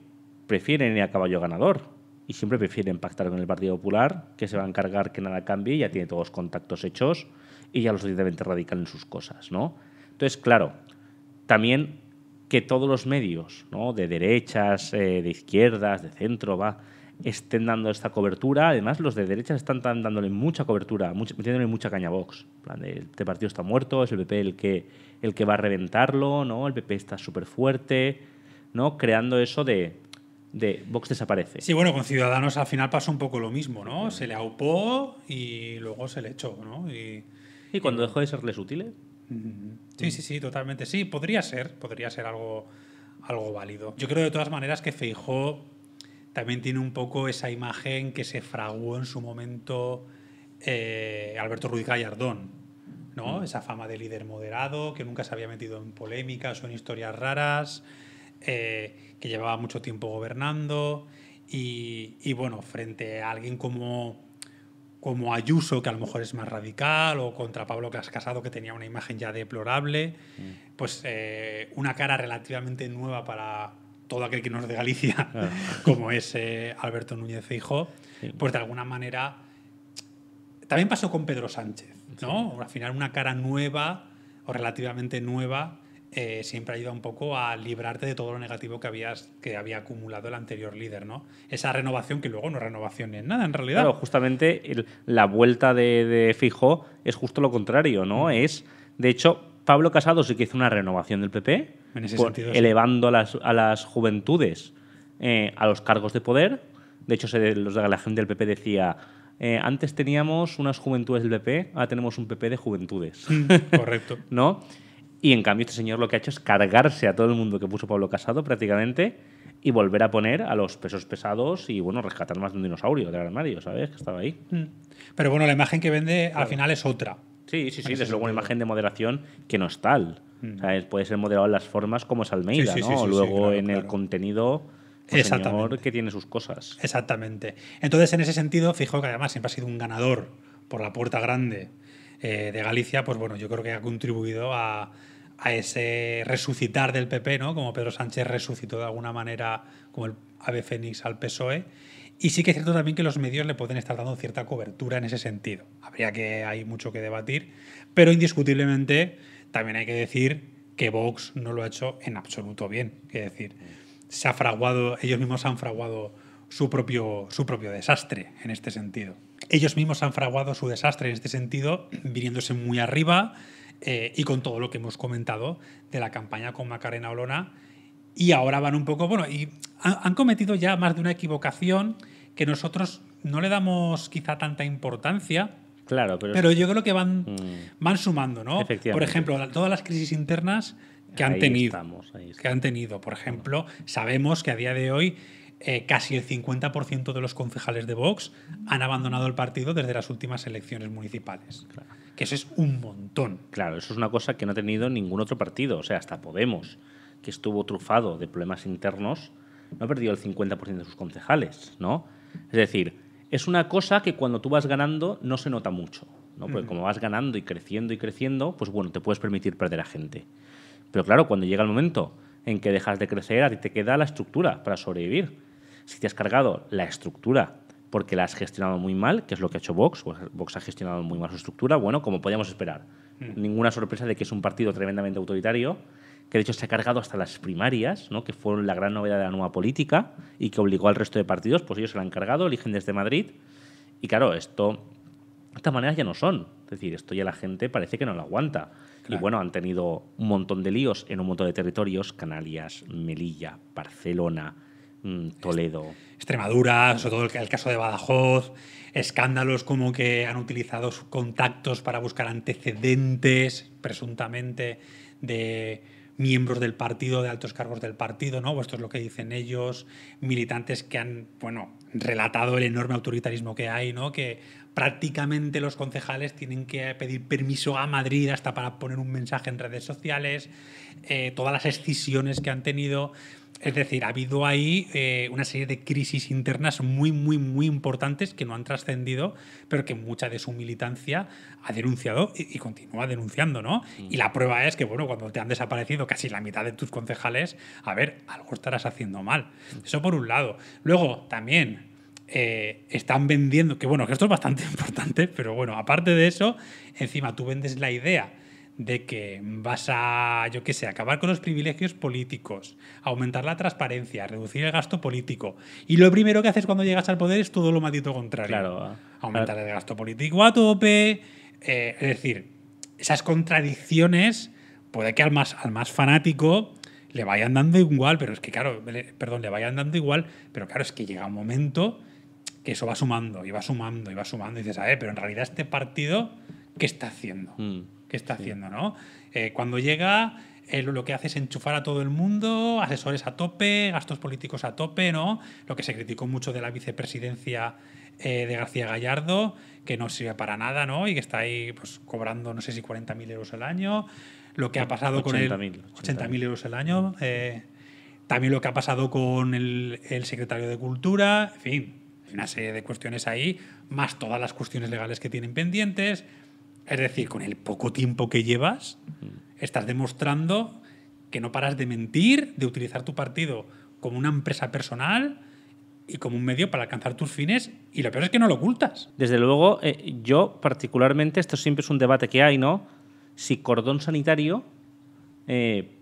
prefiere ir a caballo ganador y siempre prefiere pactar con el Partido Popular, que se va a encargar que nada cambie, ya tiene todos los contactos hechos y ya los suficientemente radical en sus cosas, ¿no? Entonces, claro, también que todos los medios, ¿no? de derechas, eh, de izquierdas, de centro, va, estén dando esta cobertura. Además, los de derecha están dándole mucha cobertura, metiéndole mucha caña a Vox. Plan de, este partido está muerto, es el PP el que, el que va a reventarlo, ¿no? El PP está súper fuerte, ¿no? Creando eso de, de Vox desaparece. Sí, bueno, con Ciudadanos al final pasó un poco lo mismo, ¿no? Se le aupó y luego se le echó, ¿no? Y, cuando dejó de serles útiles. Sí, sí, sí, totalmente. Sí, podría ser, podría ser algo, algo válido. Yo creo de todas maneras que Feijó también tiene un poco esa imagen que se fraguó en su momento eh, Alberto Ruiz Gallardón, ¿no? Mm. Esa fama de líder moderado, que nunca se había metido en polémicas o en historias raras, eh, que llevaba mucho tiempo gobernando. Y, bueno, frente a alguien como, como Ayuso, que a lo mejor es más radical, o contra Pablo Casado, que tenía una imagen ya deplorable, mm. pues eh, una cara relativamente nueva para, todo aquel que no es de Galicia, como es eh, Alberto Núñez Fijo, pues de alguna manera también pasó con Pedro Sánchez, ¿no? Al final una cara nueva o relativamente nueva siempre eh, siempre ayuda un poco a librarte de todo lo negativo que, habías, que había acumulado el anterior líder, ¿no? Esa renovación que luego no es renovación ni en nada, en realidad. Pero justamente la vuelta de, de Fijo es justo lo contrario, ¿no? Mm. Es, de hecho, Pablo Casado sí que hizo una renovación del PP, elevando a las, a las juventudes eh, a los cargos de poder. De hecho, se, los la gente del PP decía, eh, antes teníamos unas juventudes del PP, ahora tenemos un PP de juventudes. Mm, correcto. ¿No? Y en cambio este señor lo que ha hecho es cargarse a todo el mundo que puso Pablo Casado prácticamente y volver a poner a los pesos pesados y bueno, rescatar más de un dinosaurio del armario, ¿sabes? Que estaba ahí. Mm. Pero bueno, la imagen que vende al final es otra. Sí, sí, sí, desde luego una imagen de moderación que no es tal. Mm. puede ser moderado en las formas como es Almeida, ¿no? luego en el contenido pues, que tiene sus cosas. Exactamente. Entonces, en ese sentido, fijo que además siempre ha sido un ganador por la puerta grande eh, de Galicia, pues bueno, yo creo que ha contribuido a, ese resucitar del PP, ¿no? Como Pedro Sánchez resucitó de alguna manera como el ave fénix al PSOE y sí que es cierto también que los medios le pueden estar dando cierta cobertura en ese sentido. Habría que, hay mucho que debatir, pero indiscutiblemente también hay que decir que Vox no lo ha hecho en absoluto bien. Es decir, se ha fraguado, ellos mismos han fraguado su propio, su propio desastre en este sentido. Ellos mismos han fraguado su desastre en este sentido, viniéndose muy arriba eh, y con todo lo que hemos comentado de la campaña con Macarena Olona. Y ahora van un poco, bueno, y han cometido ya más de una equivocación que nosotros no le damos quizá tanta importancia. Claro, pero, yo creo que van, mm. sumando, ¿no? Por ejemplo, todas las crisis internas que han tenido. que han tenido. Por ejemplo, sabemos que a día de hoy eh, casi el 50% de los concejales de Vox han abandonado el partido desde las últimas elecciones municipales. Que eso es un montón. Claro, eso es una cosa que no ha tenido ningún otro partido. O sea, hasta Podemos, que estuvo trufado de problemas internos, no ha perdido el 50% de sus concejales, ¿no? Es decir, es una cosa que cuando tú vas ganando no se nota mucho, Porque como vas ganando y creciendo y creciendo, pues bueno, te puedes permitir perder a gente. Pero claro, cuando llega el momento en que dejas de crecer, a ti te queda la estructura para sobrevivir. Si te has cargado la estructura porque la has gestionado muy mal, que es lo que ha hecho Vox, pues Vox ha gestionado muy mal su estructura, bueno, como podíamos esperar. Mm. Ninguna sorpresa de que es un partido tremendamente autoritario que de hecho se ha cargado hasta las primarias, ¿no? que fueron la gran novedad de la nueva política y que obligó al resto de partidos, pues ellos se la han cargado, eligen desde Madrid. Y claro, esto, de esta manera ya no son. Es decir, esto ya la gente parece que no lo aguanta. Y bueno, han tenido un montón de líos en un montón de territorios, Canarias, Melilla, Barcelona, mm, Toledo. Extremadura, sobre todo el, el, caso de Badajoz, escándalos como que han utilizado sus contactos para buscar antecedentes, presuntamente, de miembros del partido, de altos cargos del partido, ¿no? Esto es lo que dicen ellos, militantes que han, bueno, relatado el enorme autoritarismo que hay, ¿no? Que prácticamente los concejales tienen que pedir permiso a Madrid hasta para poner un mensaje en redes sociales, eh, todas las escisiones que han tenido. Es decir, ha habido ahí eh, una serie de crisis internas muy, muy, muy importantes que no han trascendido, pero que mucha de su militancia ha denunciado y, continúa denunciando, ¿no? Y la prueba es que, bueno, cuando te han desaparecido casi la mitad de tus concejales, a ver, algo estarás haciendo mal. Mm. Eso por un lado. Luego, también, eh, están vendiendo, que bueno, que esto es bastante importante, pero bueno, aparte de eso, encima tú vendes la idea de que vas a, yo qué sé, acabar con los privilegios políticos, aumentar la transparencia, reducir el gasto político. Y lo primero que haces cuando llegas al poder es todo lo maldito contrario. Claro. Aumentar el gasto político a tope. Eh, es decir, esas contradicciones puede que al más, al más fanático le vayan dando igual, pero es que, claro, perdón, le vayan dando igual, pero claro, es que llega un momento que eso va sumando, y va sumando, y va sumando, y dices, a ver, pero en realidad este partido, ¿qué está haciendo? Mm que está haciendo, ¿no? Eh, cuando llega, lo que hace es enchufar a todo el mundo, asesores a tope, gastos políticos a tope, ¿no? Lo que se criticó mucho de la vicepresidencia eh, de García Gallardo, que no sirve para nada, Y que está ahí pues, cobrando, no sé si 40.000 euros al año. Lo que ha pasado con el... 80.000 euros al año. Eh, también lo que ha pasado con el, el, secretario de Cultura. En fin, una serie de cuestiones ahí, más todas las cuestiones legales que tienen pendientes. Es decir, con el poco tiempo que llevas, mm. estás demostrando que no paras de mentir, de utilizar tu partido como una empresa personal y como un medio para alcanzar tus fines, y lo peor es que no lo ocultas. Desde luego, eh, yo particularmente, esto siempre es un debate que hay, ¿no? Si cordón sanitario, eh,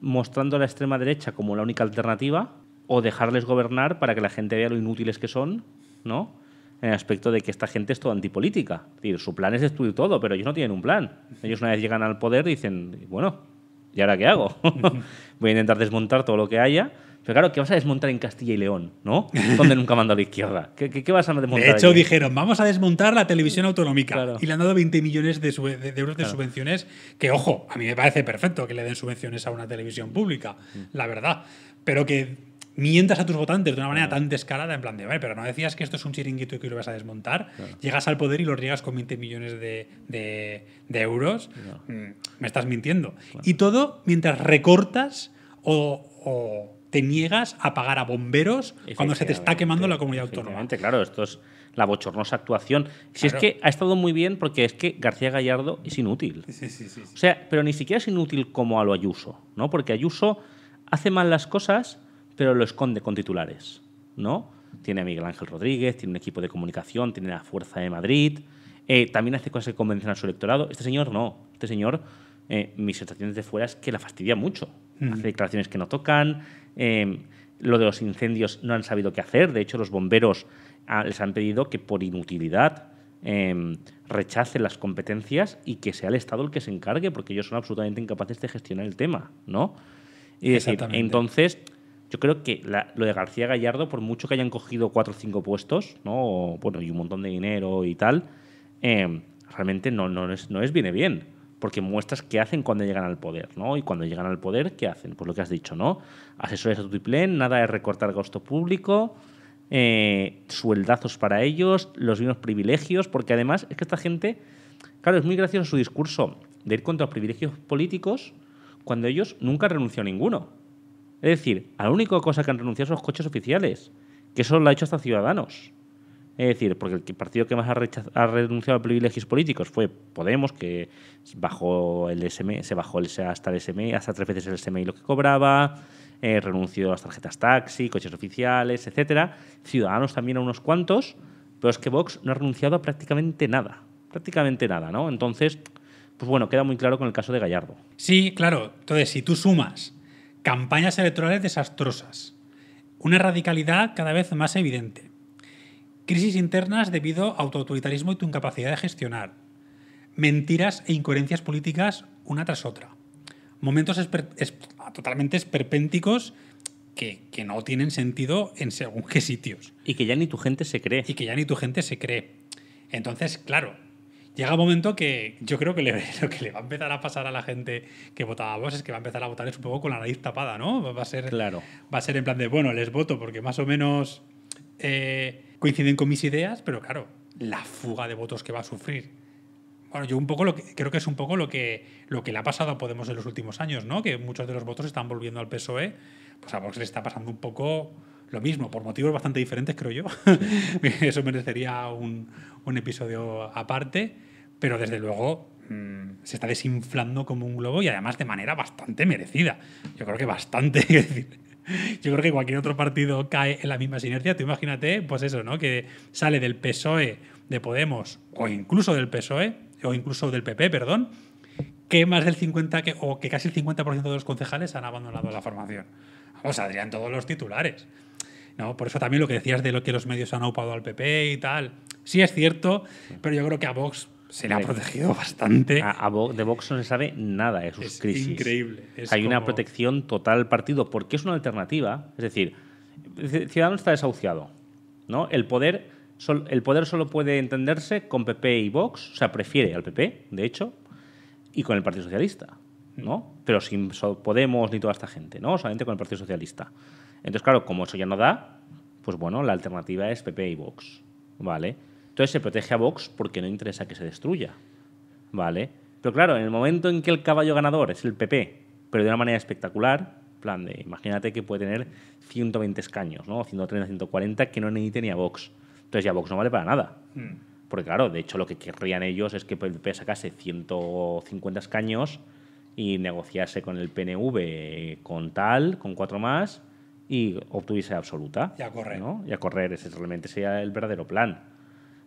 mostrando a la extrema derecha como la única alternativa, o dejarles gobernar para que la gente vea lo inútiles que son, ¿no? en el aspecto de que esta gente es todo antipolítica. decir, su plan es destruir todo, pero ellos no tienen un plan. Ellos una vez llegan al poder dicen, bueno, ¿y ahora qué hago? Voy a intentar desmontar todo lo que haya. Pero claro, ¿qué vas a desmontar en Castilla y León? ¿No? Donde nunca mandó a la izquierda. ¿Qué, vas a desmontar? De hecho, dijeron, vamos a desmontar la televisión autonómica. Y le han dado 20 millones de, euros de subvenciones, que ojo, a mí me parece perfecto que le den subvenciones a una televisión pública, mm. la verdad. Pero que mientas a tus votantes de una manera tan descarada, en plan de, vale, pero no decías que esto es un chiringuito y que lo vas a desmontar, llegas al poder y lo riegas con 20 millones de, euros, mm, me estás mintiendo. Y todo mientras recortas o, te niegas a pagar a bomberos cuando se te está quemando la comunidad autónoma. Claro, esto es la bochornosa actuación. Si es que ha estado muy bien porque es que García Gallardo es inútil. Sí, sí, sí, o sea, pero ni siquiera es inútil como a lo Ayuso, ¿no? Porque Ayuso hace mal las cosas pero lo esconde con titulares, ¿no? Tiene a Miguel Ángel Rodríguez, tiene un equipo de comunicación, tiene la Fuerza de Madrid, eh, también hace cosas que convencen a su electorado. Este señor no, este señor, eh, mis sensaciones de fuera es que la fastidia mucho. Mm. Hace declaraciones que no tocan, eh, lo de los incendios no han sabido qué hacer, de hecho los bomberos ah, les han pedido que por inutilidad rechacen las competencias y que sea el Estado el que se encargue, porque ellos son absolutamente incapaces de gestionar el tema, ¿no? entonces, yo creo que lo de García Gallardo, por mucho que hayan cogido cuatro o cinco puestos, ¿no? bueno, y un montón de dinero y tal, em, realmente no, no, es, no viene bien. Porque muestras qué hacen cuando llegan al poder, ¿no? Y cuando llegan al poder, ¿qué hacen? Pues lo que has dicho, ¿no? Asesores a Tutiplén, nada de recortar gasto público, eh, sueldazos para ellos, los mismos privilegios, porque además es que esta gente, claro, es muy gracioso su discurso de ir contra los privilegios políticos cuando ellos nunca renuncian a ninguno. Es decir, a la única cosa que han renunciado son los coches oficiales, que eso lo ha hecho hasta Ciudadanos. Es decir, porque el partido que más ha, renunciado a privilegios políticos fue Podemos, que bajó el SM, se bajó el, hasta el SMI, hasta tres veces el SMI lo que cobraba, eh, renunció a las tarjetas taxi, coches oficiales, etcétera. Ciudadanos también a unos cuantos, pero es que Vox no ha renunciado a prácticamente nada. Prácticamente nada, ¿no? Entonces, pues bueno, queda muy claro con el caso de Gallardo. Sí, claro. Entonces, si tú sumas campañas electorales desastrosas, una radicalidad cada vez más evidente, crisis internas debido a autoritarismo y tu incapacidad de gestionar, mentiras e incoherencias políticas una tras otra, momentos totalmente esperpénticos que, que, no tienen sentido en según qué sitios. Y que ya ni tu gente se cree. Y que ya ni tu gente se cree. Entonces, claro, llega un momento que yo creo que le, lo que le va a empezar a pasar a la gente que votaba vos es que va a empezar a votar es un poco con la nariz tapada, ¿no? Va a ser, claro. va a ser en plan de, bueno, les voto porque más o menos eh, coinciden con mis ideas, pero claro, la fuga de votos que va a sufrir. Bueno, yo un poco lo creo que es un poco lo que, lo que le ha pasado a Podemos en los últimos años, ¿no? Que muchos de los votos están volviendo al PSOE, pues a Vox le está pasando un poco lo mismo, por motivos bastante diferentes, creo yo. Eso merecería un, episodio aparte, pero desde luego mm, se está desinflando como un globo y además de manera bastante merecida. Yo creo que bastante, yo creo que cualquier otro partido cae en la misma sinergia. Tú imagínate, pues eso, ¿no? Que sale del PSOE de Podemos, o incluso del PSOE, o incluso del PP, perdón, que más del 50 que, o que casi el 50% de los concejales han abandonado la formación. Vamos, saldrían todos los titulares. ¿no? Por eso también lo que decías de lo que los medios han aupado al PP y tal, sí es cierto, pero yo creo que a Vox se le ha protegido bastante. A, Vox, de Vox no se sabe nada de eh, sus es Increíble. Hay una protección total al partido porque es una alternativa. Es decir, Ciudadanos está desahuciado. ¿no? El, poder, el poder solo puede entenderse con PP y Vox, o sea, prefiere al PP, de hecho, y con el Partido Socialista. ¿no? Mm. Pero sin Podemos ni toda esta gente, ¿no? solamente con el Partido Socialista. Entonces, claro, como eso ya no da, pues bueno, la alternativa es PP y Vox, ¿vale? Entonces se protege a Vox porque no interesa que se destruya, ¿vale? Pero claro, en el momento en que el caballo ganador es el PP, pero de una manera espectacular, plan de, imagínate que puede tener 120 escaños, ¿no? 130, 140, que no necesite ni a Vox. Entonces ya Vox no vale para nada. Hmm. Porque claro, de hecho lo que querrían ellos es que el PP sacase 150 escaños y negociase con el PNV con tal, con cuatro más, y obtuviese absoluta. Y a correr. ¿no? Y a correr, ese realmente sería el verdadero plan.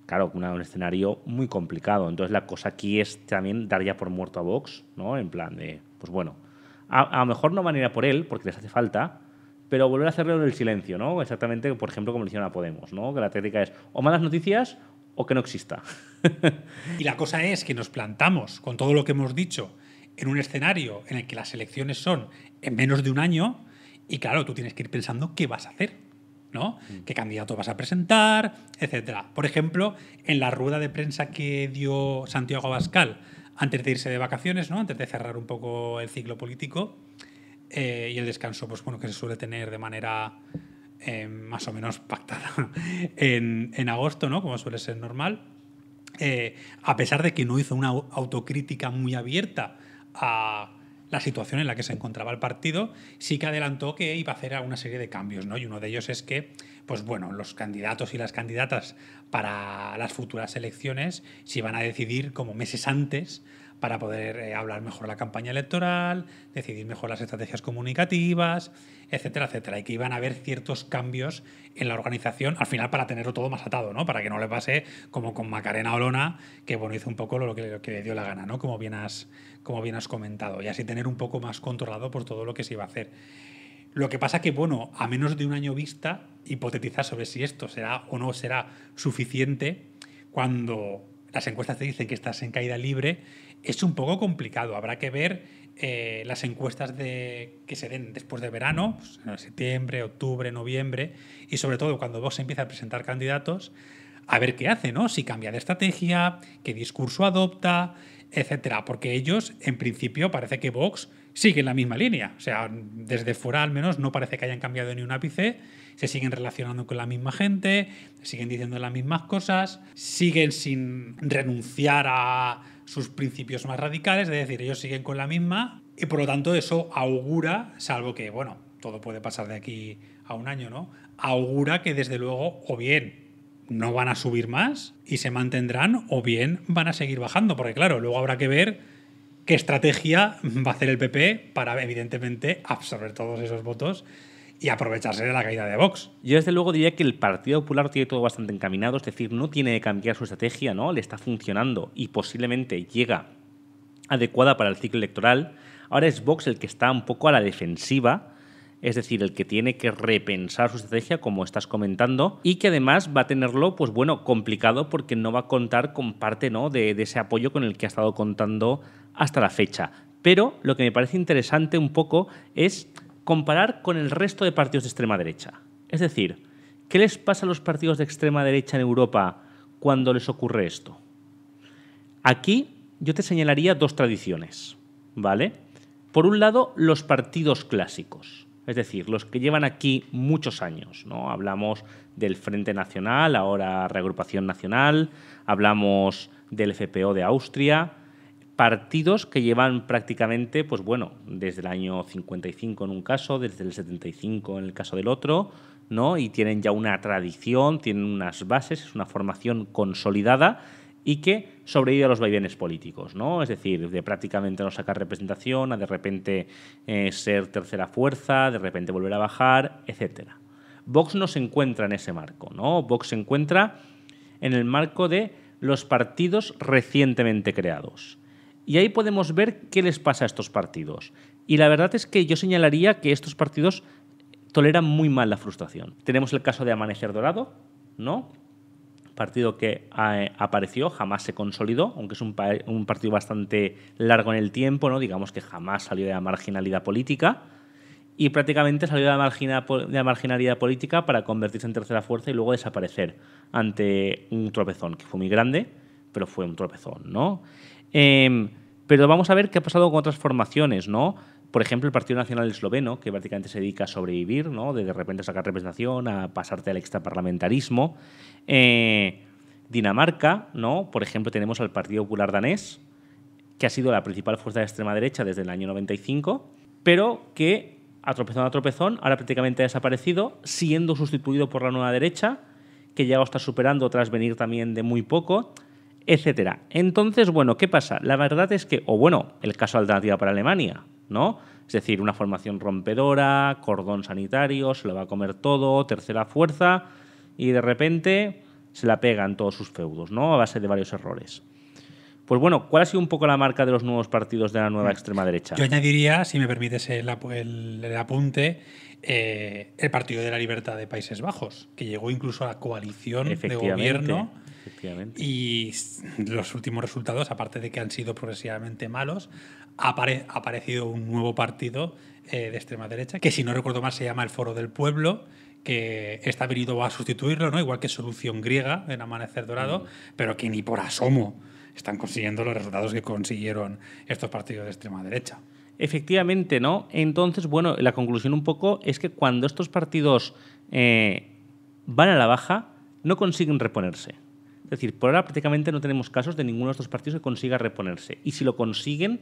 Claro, un escenario muy complicado. Entonces la cosa aquí es también dar ya por muerto a Vox, ¿no? En plan de, pues bueno, a, lo mejor no van a ir a por él porque les hace falta, pero volver a hacerlo en el silencio, ¿no? Exactamente, por ejemplo, como le hicieron a Podemos, ¿no? Que la técnica es o malas noticias o que no exista. y la cosa es que nos plantamos con todo lo que hemos dicho en un escenario en el que las elecciones son en menos de un año y claro, tú tienes que ir pensando qué vas a hacer, ¿no? Mm. ¿Qué candidato vas a presentar, etcétera? Por ejemplo, en la rueda de prensa que dio Santiago Abascal antes de irse de vacaciones, ¿no? Antes de cerrar un poco el ciclo político eh, y el descanso, pues bueno, que se suele tener de manera eh, más o menos pactada en, agosto, ¿no? Como suele ser normal. Eh, a pesar de que no hizo una autocrítica muy abierta a la situación en la que se encontraba el partido, sí que adelantó que iba a hacer una serie de cambios, ¿no? Y uno de ellos es que, pues bueno, los candidatos y las candidatas para las futuras elecciones se iban a decidir como meses antes para poder eh, hablar mejor la campaña electoral, decidir mejor las estrategias comunicativas, etcétera, etcétera. Y que iban a haber ciertos cambios en la organización, al final para tenerlo todo más atado, ¿no? Para que no le pase como con Macarena Olona, que bueno, hizo un poco lo que, le dio la gana, ¿no? Como bien, has, como bien has comentado. Y así tener un poco más controlado por todo lo que se iba a hacer. Lo que pasa que, bueno, a menos de un año vista, hipotetizar sobre si esto será o no será suficiente cuando las encuestas te dicen que estás en caída libre es un poco complicado. Habrá que ver eh, las encuestas de, que se den después de verano, pues, septiembre, octubre, noviembre, y sobre todo cuando Vox empieza a presentar candidatos, a ver qué hace, ¿no? Si cambia de estrategia, qué discurso adopta, etcétera. Porque ellos, en principio, parece que Vox sigue en la misma línea. O sea, desde fuera al menos no parece que hayan cambiado ni un ápice. Se siguen relacionando con la misma gente, siguen diciendo las mismas cosas, siguen sin renunciar a sus principios más radicales, es decir, ellos siguen con la misma y por lo tanto eso augura, salvo que, bueno, todo puede pasar de aquí a un año, ¿no? Augura que desde luego o bien no van a subir más y se mantendrán o bien van a seguir bajando, porque claro, luego habrá que ver qué estrategia va a hacer el PP para evidentemente absorber todos esos votos y aprovecharse de la caída de Vox. Yo desde luego diría que el Partido Popular tiene todo bastante encaminado, es decir, no tiene que cambiar su estrategia, ¿no? Le está funcionando y posiblemente llega adecuada para el ciclo electoral. Ahora es Vox el que está un poco a la defensiva, es decir, el que tiene que repensar su estrategia, como estás comentando, y que además va a tenerlo, pues bueno, complicado porque no va a contar con parte ¿no? de, de ese apoyo con el que ha estado contando hasta la fecha. Pero lo que me parece interesante un poco es comparar con el resto de partidos de extrema derecha. Es decir, ¿qué les pasa a los partidos de extrema derecha en Europa cuando les ocurre esto? Aquí yo te señalaría dos tradiciones, ¿vale? Por un lado, los partidos clásicos, es decir, los que llevan aquí muchos años, ¿no? Hablamos del Frente Nacional, ahora Reagrupación Nacional, hablamos del FPO de Austria, partidos que llevan prácticamente, pues bueno, desde el año 55 en un caso, desde el 75 en el caso del otro, ¿no? Y tienen ya una tradición, tienen unas bases, es una formación consolidada y que sobrevive a los vaivenes políticos, ¿no? Es decir, de prácticamente no sacar representación a de repente eh, ser tercera fuerza, de repente volver a bajar, etcétera. Vox no se encuentra en ese marco, ¿no? Vox se encuentra en el marco de los partidos recientemente creados y ahí podemos ver qué les pasa a estos partidos. Y la verdad es que yo señalaría que estos partidos toleran muy mal la frustración. Tenemos el caso de Amanecer Dorado, ¿no? Partido que eh, apareció, jamás se consolidó, aunque es un, partido bastante largo en el tiempo, ¿no? Digamos que jamás salió de la marginalidad política y prácticamente salió de la, de la, marginalidad política para convertirse en tercera fuerza y luego desaparecer ante un tropezón, que fue muy grande, pero fue un tropezón, ¿no? Em, pero vamos a ver qué ha pasado con otras formaciones, ¿no? Por ejemplo, el Partido Nacional Esloveno, que prácticamente se dedica a sobrevivir, ¿no? De de repente sacar representación, a pasarte al extraparlamentarismo. Eh, Dinamarca, ¿no? Por ejemplo, tenemos al Partido Popular Danés, que ha sido la principal fuerza de extrema derecha desde el año 95, pero que a tropezón a tropezón ahora prácticamente ha desaparecido, siendo sustituido por la nueva derecha, que ya está superando tras venir también de muy poco etcétera. Entonces, bueno, ¿qué pasa? La verdad es que, o bueno, el caso alternativa para Alemania, ¿no? Es decir, una formación rompedora, cordón sanitario, se lo va a comer todo, tercera fuerza, y de repente se la pegan todos sus feudos, ¿no? A base de varios errores. Pues bueno, ¿cuál ha sido un poco la marca de los nuevos partidos de la nueva extrema derecha? Yo añadiría, si me permites el, apunte, eh, el Partido de la Libertad de Países Bajos, que llegó incluso a la coalición de gobierno y los últimos resultados, aparte de que han sido progresivamente malos, ha aparecido un nuevo partido eh, de extrema derecha, que si no recuerdo mal se llama el Foro del Pueblo, que está venido a sustituirlo, ¿no? igual que Solución Griega en Amanecer Dorado, mm. pero que ni por asomo están consiguiendo los resultados que consiguieron estos partidos de extrema derecha. Efectivamente, ¿no? Entonces, bueno, la conclusión un poco es que cuando estos partidos eh, van a la baja, no consiguen reponerse. Es decir, por ahora prácticamente no tenemos casos de ninguno de estos partidos que consiga reponerse. Y si lo consiguen,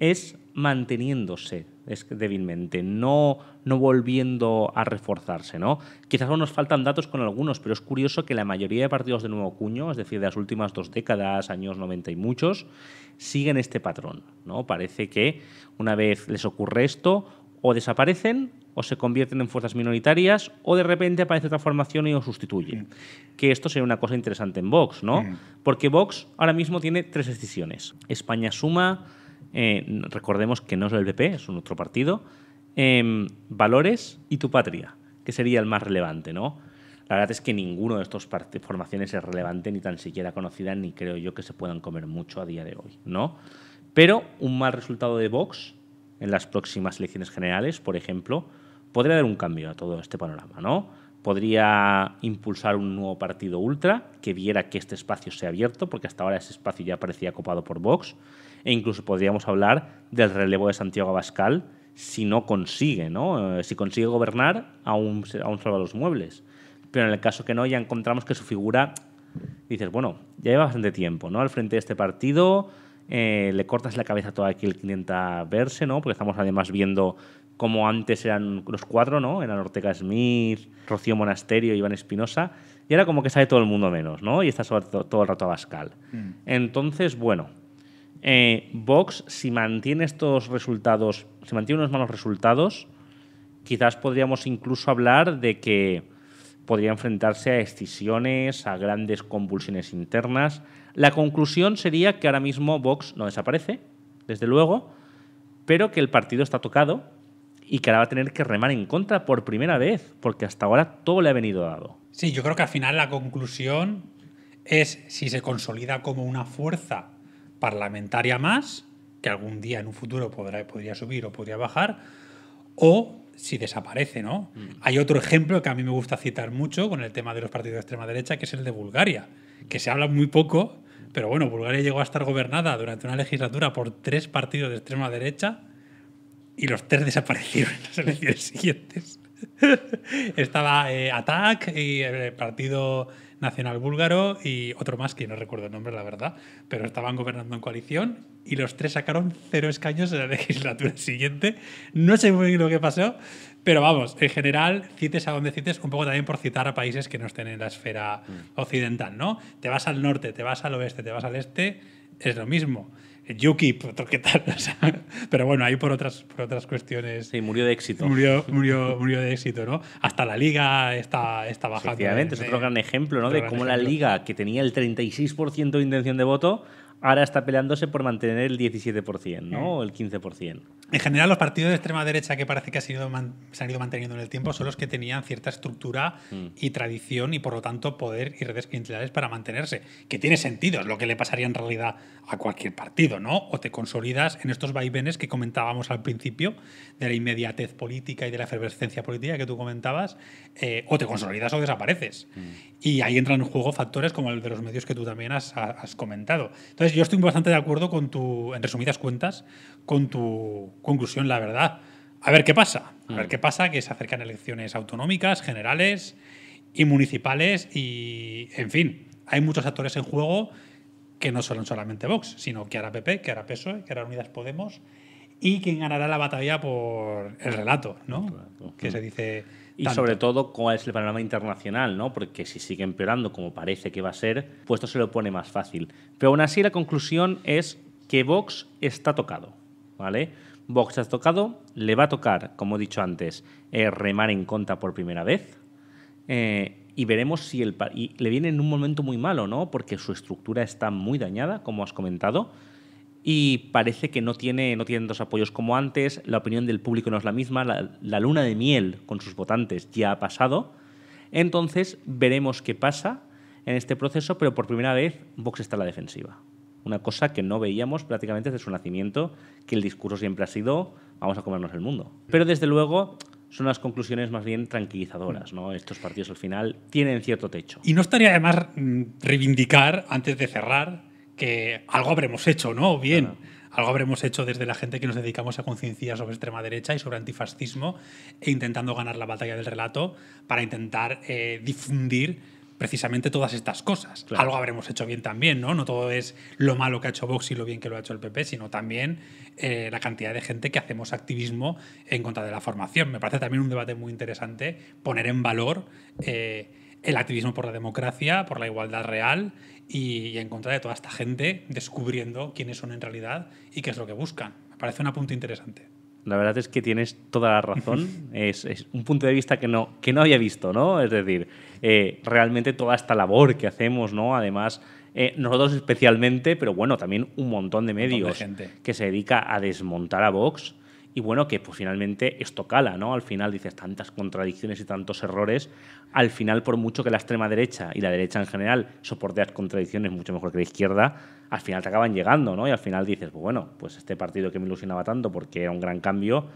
es manteniéndose es débilmente, no, no volviendo a reforzarse. ¿no? Quizás aún nos faltan datos con algunos, pero es curioso que la mayoría de partidos de nuevo cuño, es decir, de las últimas dos décadas, años 90 y muchos, siguen este patrón. ¿no? Parece que una vez les ocurre esto, o desaparecen o se convierten en fuerzas minoritarias o de repente aparece otra formación y lo sustituye. Que esto sería una cosa interesante en Vox, ¿no? Porque Vox ahora mismo tiene tres decisiones. España Suma, eh, recordemos que no es el PP, es un otro partido, em, Valores y Tu Patria, que sería el más relevante, ¿no? La verdad es que ninguno de estos formaciones es relevante ni tan siquiera conocida ni creo yo que se puedan comer mucho a día de hoy, ¿no? Pero un mal resultado de Vox en las próximas elecciones generales, por ejemplo, podría dar un cambio a todo este panorama, ¿no? Podría impulsar un nuevo partido ultra que viera que este espacio se sea abierto, porque hasta ahora ese espacio ya parecía copado por Vox, e incluso podríamos hablar del relevo de Santiago Abascal si no consigue, ¿no? Eh, si consigue gobernar, aún, salva los muebles. Pero en el caso que no, ya encontramos que su figura, dices, bueno, ya lleva bastante tiempo, ¿no? Al frente de este partido, eh, le cortas la cabeza a todo aquel que intenta verse, ¿no? Porque estamos además viendo como antes eran los cuatro, ¿no? Eran Ortega Smith, Rocío Monasterio, Iván Espinosa, y era como que sabe todo el mundo menos, ¿no? Y está todo el rato Abascal mm. Entonces, bueno, eh, Vox, si mantiene estos resultados, si mantiene unos malos resultados, quizás podríamos incluso hablar de que podría enfrentarse a excisiones, a grandes convulsiones internas. La conclusión sería que ahora mismo Vox no desaparece, desde luego, pero que el partido está tocado y que ahora va a tener que remar en contra por primera vez, porque hasta ahora todo le ha venido dado. Sí, yo creo que al final la conclusión es si se consolida como una fuerza parlamentaria más, que algún día en un futuro podría subir o podría bajar, o si desaparece, ¿no? Mm. Hay otro ejemplo que a mí me gusta citar mucho con el tema de los partidos de extrema derecha, que es el de Bulgaria, que se habla muy poco, pero bueno, Bulgaria llegó a estar gobernada durante una legislatura por tres partidos de extrema derecha y los tres desaparecieron en las elecciones siguientes. Estaba eh, ATAC y el Partido Nacional Búlgaro y otro más que no recuerdo el nombre, la verdad, pero estaban gobernando en coalición y los tres sacaron cero escaños en la legislatura siguiente. No sé muy bien lo que pasó, pero vamos, en general, cites a donde cites, un poco también por citar a países que no estén en la esfera mm. occidental, ¿no? Te vas al norte, te vas al oeste, te vas al este, es lo mismo. Yuki, otro pues, tal. pero bueno, ahí por otras, otras cuestiones. Sí, murió de éxito. Murió, murió, murió de éxito, ¿no? Hasta la liga está, está bajando. Efectivamente, es otro gran ejemplo, ¿no? De cómo la liga, que tenía el 36% de intención de voto, ahora está peleándose por mantener el 17%, ¿no? Eh. O el 15%. En general, los partidos de extrema derecha que parece que han sido se han ido manteniendo en el tiempo son los que tenían cierta estructura mm. y tradición y, por lo tanto, poder y redes clientelares para mantenerse. Que tiene sentido, es lo que le pasaría en realidad a cualquier partido, ¿no? O te consolidas en estos vaivenes que comentábamos al principio, de la inmediatez política y de la efervescencia política que tú comentabas, eh, o te consolidas o desapareces. Mm. Y ahí entran en juego factores como el de los medios que tú también has, has comentado. Entonces, yo estoy bastante de acuerdo con tu, en resumidas cuentas, con tu conclusión, la verdad. A ver qué pasa. A ver mm. qué pasa, que se acercan elecciones autonómicas, generales y municipales y, en fin, hay muchos actores en juego que no son solamente Vox, sino que hará PP, que hará PSOE, que hará Unidas Podemos y quien ganará la batalla por el relato, ¿no? Que se dice y sobre todo cuál es el panorama internacional, ¿no? Porque si sigue empeorando como parece que va a ser, pues esto se lo pone más fácil. Pero aún así la conclusión es que Vox está tocado, ¿vale? Vox está tocado, le va a tocar, como he dicho antes, eh, remar en contra por primera vez. Eh, y veremos si el le viene en un momento muy malo, ¿no? Porque su estructura está muy dañada, como has comentado y parece que no tiene, no tiene tantos apoyos como antes, la opinión del público no es la misma, la, luna de miel con sus votantes ya ha pasado, entonces veremos qué pasa en este proceso, pero por primera vez Vox está a la defensiva. Una cosa que no veíamos prácticamente desde su nacimiento, que el discurso siempre ha sido vamos a comernos el mundo. Pero desde luego son las conclusiones más bien tranquilizadoras. Estos partidos al final tienen cierto techo. Y no estaría además mm, reivindicar, antes de cerrar, que algo habremos hecho, ¿no? Bien. Algo habremos hecho desde la gente que nos dedicamos a concienciar sobre extrema derecha y sobre antifascismo e intentando ganar la batalla del relato para intentar eh, difundir precisamente todas estas cosas. Algo habremos hecho bien también, ¿no? No todo es lo malo que ha hecho Vox y lo bien que lo ha hecho el PP, sino también eh, la cantidad de gente que hacemos activismo en contra de la formación. Me parece también un debate muy interesante poner en valor eh, el activismo por la democracia, por la igualdad real y, en contra de toda esta gente descubriendo quiénes son en realidad y qué es lo que buscan. Me parece un apunte interesante. La verdad es que tienes toda la razón. es, un punto de vista que no, que no había visto, ¿no? Es decir, eh, realmente toda esta labor que hacemos, ¿no? Además, eh, nosotros especialmente, pero bueno, también un montón de medios que se dedica a desmontar a Vox y bueno, que pues finalmente esto cala, ¿no? Al final dices tantas contradicciones y tantos errores, al final por mucho que la extrema derecha y la derecha en general soporte las contradicciones mucho mejor que la izquierda, al final te acaban llegando, ¿no? Y al final dices, pues bueno, pues este partido que me ilusionaba tanto porque era un gran cambio,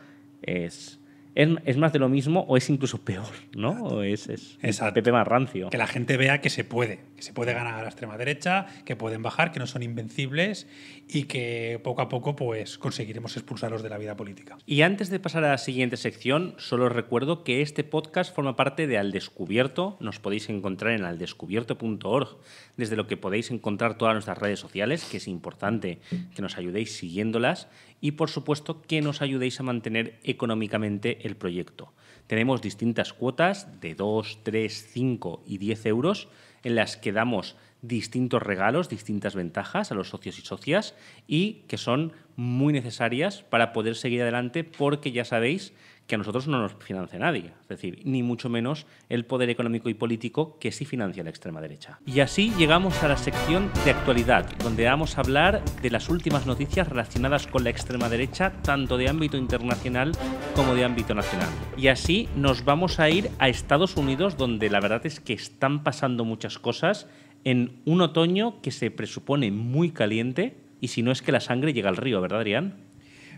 es, es, más de lo mismo o es incluso peor, ¿no? es, es Pepe más rancio. Que la gente vea que se puede, que se puede ganar a la extrema derecha, que pueden bajar, que no son invencibles y que poco a poco pues conseguiremos expulsarlos de la vida política. Y antes de pasar a la siguiente sección, solo recuerdo que este podcast forma parte de Al Descubierto, nos podéis encontrar en aldescubierto.org desde lo que podéis encontrar todas nuestras redes sociales, que es importante que nos ayudéis siguiéndolas y por supuesto que nos ayudéis a mantener económicamente el proyecto. Tenemos distintas cuotas de 2, 3, 5 y 10 euros en las que damos distintos regalos, distintas ventajas a los socios y socias y que son muy necesarias para poder seguir adelante porque ya sabéis que a nosotros no nos financia nadie, es decir, ni mucho menos el poder económico y político que sí financia la extrema derecha. Y así llegamos a la sección de actualidad, donde vamos a hablar de las últimas noticias relacionadas con la extrema derecha, tanto de ámbito internacional como de ámbito nacional. Y así nos vamos a ir a Estados Unidos, donde la verdad es que están pasando muchas cosas en un otoño que se presupone muy caliente, y si no es que la sangre llega al río, ¿verdad, Adrián?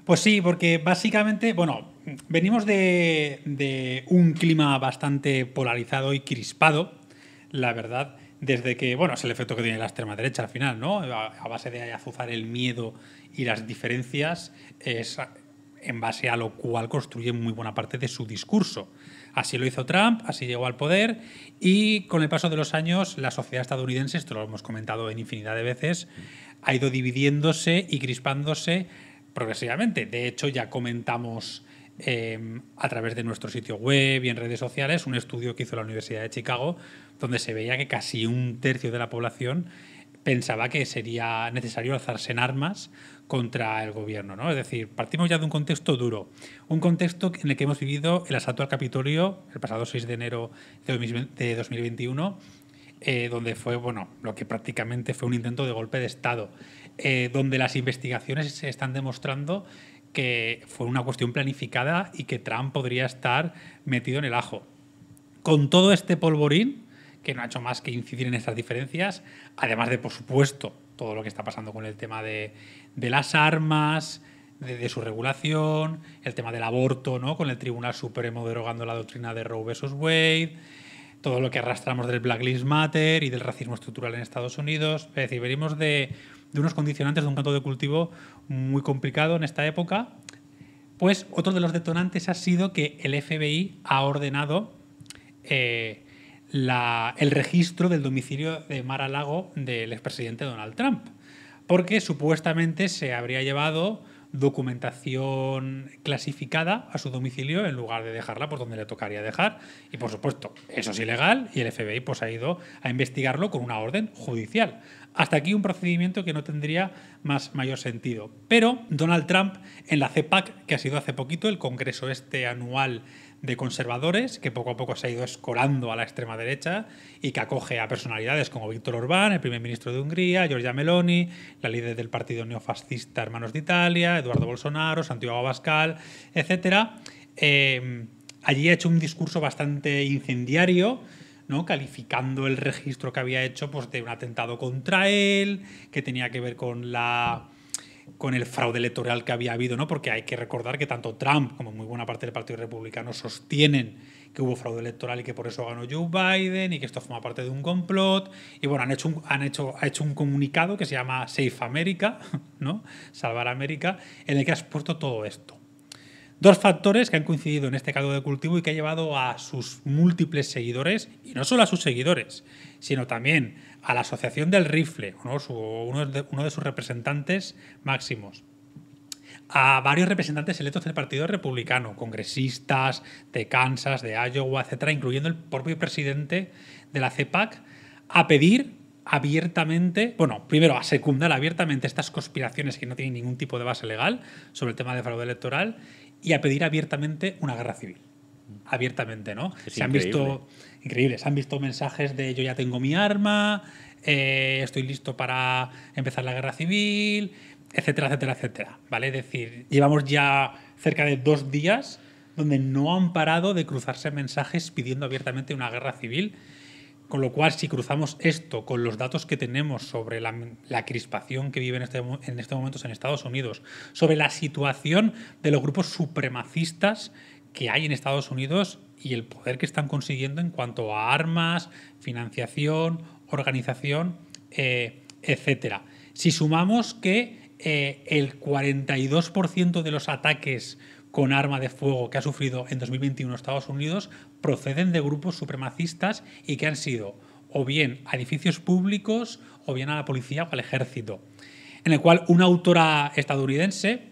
Pues sí, porque básicamente, bueno, venimos de, un clima bastante polarizado y crispado, la verdad desde que, bueno, es el efecto que tiene la extrema derecha al final, ¿no? A, base de azuzar el miedo y las diferencias, es en base a lo cual construye muy buena parte de su discurso. Así lo hizo Trump, así llegó al poder y con el paso de los años la sociedad estadounidense, esto lo hemos comentado en infinidad de veces, ha ido dividiéndose y crispándose progresivamente. De hecho, ya comentamos eh, a través de nuestro sitio web y en redes sociales un estudio que hizo la Universidad de Chicago donde se veía que casi un tercio de la población pensaba que sería necesario alzarse en armas contra el gobierno. ¿no? Es decir, partimos ya de un contexto duro, un contexto en el que hemos vivido el asalto al Capitolio el pasado 6 de enero de 2021, eh, donde fue bueno, lo que prácticamente fue un intento de golpe de Estado. Eh, donde las investigaciones se están demostrando que fue una cuestión planificada y que Trump podría estar metido en el ajo. Con todo este polvorín, que no ha hecho más que incidir en estas diferencias, además de, por supuesto, todo lo que está pasando con el tema de, las armas, de, su regulación, el tema del aborto, ¿no? con el Tribunal Supremo derogando la doctrina de Roe vs. Wade, todo lo que arrastramos del Black Lives Matter y del racismo estructural en Estados Unidos. Es decir, venimos de, unos condicionantes de un canto de cultivo muy complicado en esta época. Pues otro de los detonantes ha sido que el FBI ha ordenado eh, el registro del domicilio de Mar a Lago del expresidente Donald Trump, porque supuestamente se habría llevado documentación clasificada a su domicilio en lugar de dejarla por donde le tocaría dejar. Y por supuesto, eso es ilegal y el FBI pues, ha ido a investigarlo con una orden judicial. Hasta aquí un procedimiento que no tendría más mayor sentido. Pero Donald Trump en la CEPAC, que ha sido hace poquito el Congreso este anual de conservadores que poco a poco se ha ido escorando a la extrema derecha y que acoge a personalidades como Víctor Orbán, el primer ministro de Hungría, Giorgia Meloni, la líder del partido neofascista Hermanos de Italia, Eduardo Bolsonaro, Santiago Abascal, etc. Eh, allí ha hecho un discurso bastante incendiario. ¿no? calificando el registro que había hecho pues, de un atentado contra él, que tenía que ver con la con el fraude electoral que había habido, ¿no? Porque hay que recordar que tanto Trump como muy buena parte del Partido Republicano sostienen que hubo fraude electoral y que por eso ganó Joe Biden y que esto forma parte de un complot. Y bueno, han hecho un, han hecho, ha hecho un comunicado que se llama Safe America, ¿no? Salvar América, en el que ha expuesto todo esto. Dos factores que han coincidido en este caso de cultivo y que ha llevado a sus múltiples seguidores, y no solo a sus seguidores, sino también a la Asociación del Rifle, uno, de, sus representantes máximos a varios representantes electos del Partido Republicano, congresistas de Kansas, de Iowa, etcétera, incluyendo el propio presidente de la CEPAC, a pedir abiertamente, bueno, primero a secundar abiertamente estas conspiraciones que no tienen ningún tipo de base legal sobre el tema de fraude electoral y a pedir abiertamente una guerra civil. Mm. Abiertamente, ¿no? Se han visto increíbles. Han visto mensajes de yo ya tengo mi arma, eh, estoy listo para empezar la guerra civil, etcétera, etcétera, etcétera. ¿Vale? Es decir, llevamos ya cerca de dos días donde no han parado de cruzarse mensajes pidiendo abiertamente una guerra civil. Con lo cual, si cruzamos esto con los datos que tenemos sobre la, crispación que vive en estos en este momento en Estados Unidos, sobre la situación de los grupos supremacistas que hay en Estados Unidos y el poder que están consiguiendo en cuanto a armas, financiación, organización, eh, ...etcétera... etc. Si sumamos que eh, el 42% de los ataques con arma de fuego que ha sufrido en 2021 Estados Unidos proceden de grupos supremacistas y que han sido o bien a edificios públicos o bien a la policía o al ejército. En el cual una autora estadounidense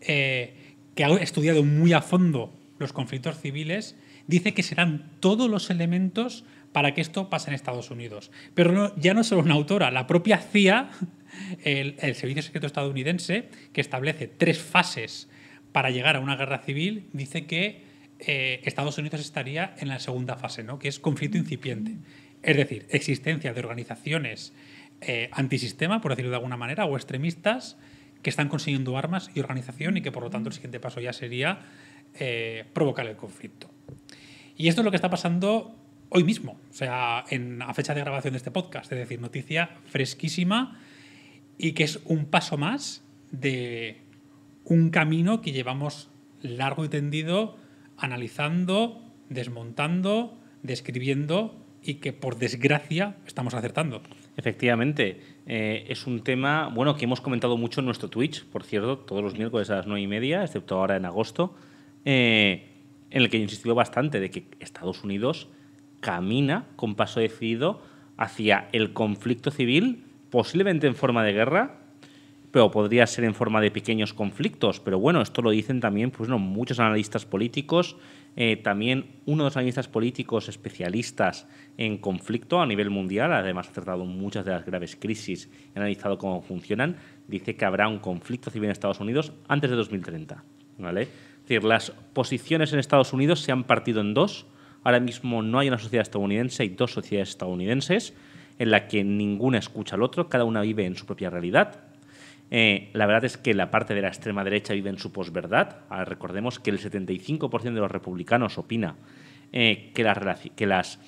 eh, que ha estudiado muy a fondo los conflictos civiles, dice que serán todos los elementos para que esto pase en Estados Unidos. Pero ya no solo una autora, la propia CIA, el, Servicio Secreto Estadounidense, que establece tres fases para llegar a una guerra civil, dice que eh, Estados Unidos estaría en la segunda fase, ¿no? que es conflicto incipiente. Es decir, existencia de organizaciones eh, antisistema, por decirlo de alguna manera, o extremistas que están consiguiendo armas y organización y que por lo tanto el siguiente paso ya sería eh, provocar el conflicto. Y esto es lo que está pasando hoy mismo, o sea, en, a fecha de grabación de este podcast, es decir, noticia fresquísima y que es un paso más de un camino que llevamos largo y tendido analizando, desmontando, describiendo y que por desgracia estamos acertando. Efectivamente, eh, es un tema bueno que hemos comentado mucho en nuestro Twitch, por cierto, todos los miércoles a las 9 y media, excepto ahora en agosto. Eh, en el que yo insistido bastante de que Estados Unidos camina con paso decidido hacia el conflicto civil, posiblemente en forma de guerra, pero podría ser en forma de pequeños conflictos. Pero bueno, esto lo dicen también pues, no, muchos analistas políticos, eh, también uno de los analistas políticos especialistas en conflicto a nivel mundial, además ha tratado muchas de las graves crisis y analizado cómo funcionan, dice que habrá un conflicto civil en Estados Unidos antes de 2030. ¿vale? las posiciones en Estados Unidos se han partido en dos. Ahora mismo no hay una sociedad estadounidense, hay dos sociedades estadounidenses en la que ninguna escucha al otro, cada una vive en su propia realidad. Eh, la verdad es que la parte de la extrema derecha vive en su posverdad. recordemos que el 75% de los republicanos opina eh, que, las,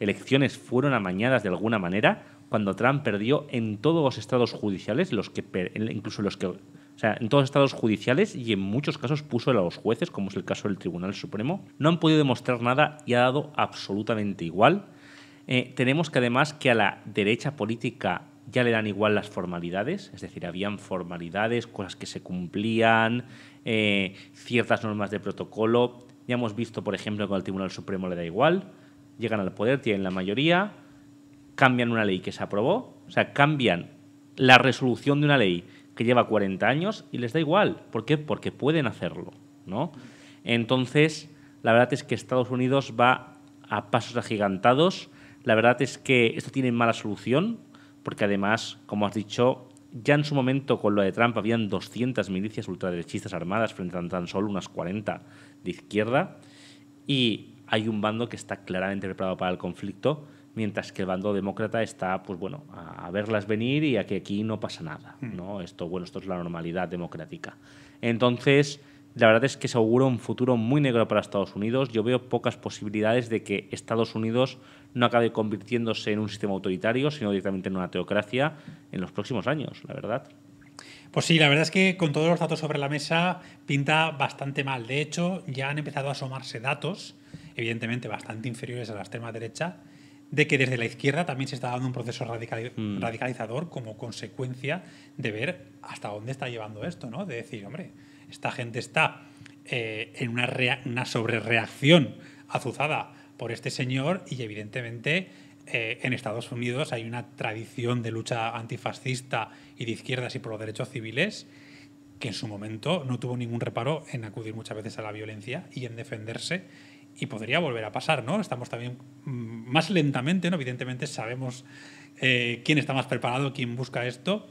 elecciones fueron amañadas de alguna manera cuando Trump perdió en todos los estados judiciales, los que, incluso los que o sea, en todos los estados judiciales y en muchos casos puso a los jueces, como es el caso del Tribunal Supremo, no han podido demostrar nada y ha dado absolutamente igual. Eh, tenemos que además que a la derecha política ya le dan igual las formalidades, es decir, habían formalidades, cosas que se cumplían, eh, ciertas normas de protocolo. Ya hemos visto, por ejemplo, que al Tribunal Supremo le da igual, llegan al poder, tienen la mayoría, cambian una ley que se aprobó, o sea, cambian la resolución de una ley que lleva 40 años y les da igual. ¿Por qué? Porque pueden hacerlo, ¿no? Entonces, la verdad es que Estados Unidos va a pasos agigantados. La verdad es que esto tiene mala solución, porque además, como has dicho, ya en su momento con lo de Trump habían 200 milicias ultraderechistas armadas frente a tan solo unas 40 de izquierda. Y hay un bando que está claramente preparado para el conflicto mientras que el bando demócrata está, pues bueno, a, verlas venir y a que aquí no pasa nada, hmm. ¿no? Esto, bueno, esto es la normalidad democrática. Entonces, la verdad es que se augura un futuro muy negro para Estados Unidos. Yo veo pocas posibilidades de que Estados Unidos no acabe convirtiéndose en un sistema autoritario, sino directamente en una teocracia en los próximos años, la verdad. Pues sí, la verdad es que con todos los datos sobre la mesa pinta bastante mal. De hecho, ya han empezado a asomarse datos, evidentemente bastante inferiores a la extrema derecha, de que desde la izquierda también se está dando un proceso mm. radicalizador como consecuencia de ver hasta dónde está llevando esto, ¿no? De decir, hombre, esta gente está eh, en una, una sobrereacción azuzada por este señor y evidentemente eh, en Estados Unidos hay una tradición de lucha antifascista y de izquierdas y por los derechos civiles que en su momento no tuvo ningún reparo en acudir muchas veces a la violencia y en defenderse y podría volver a pasar, ¿no? Estamos también mm, más lentamente, ¿no? Evidentemente sabemos eh, quién está más preparado, quién busca esto,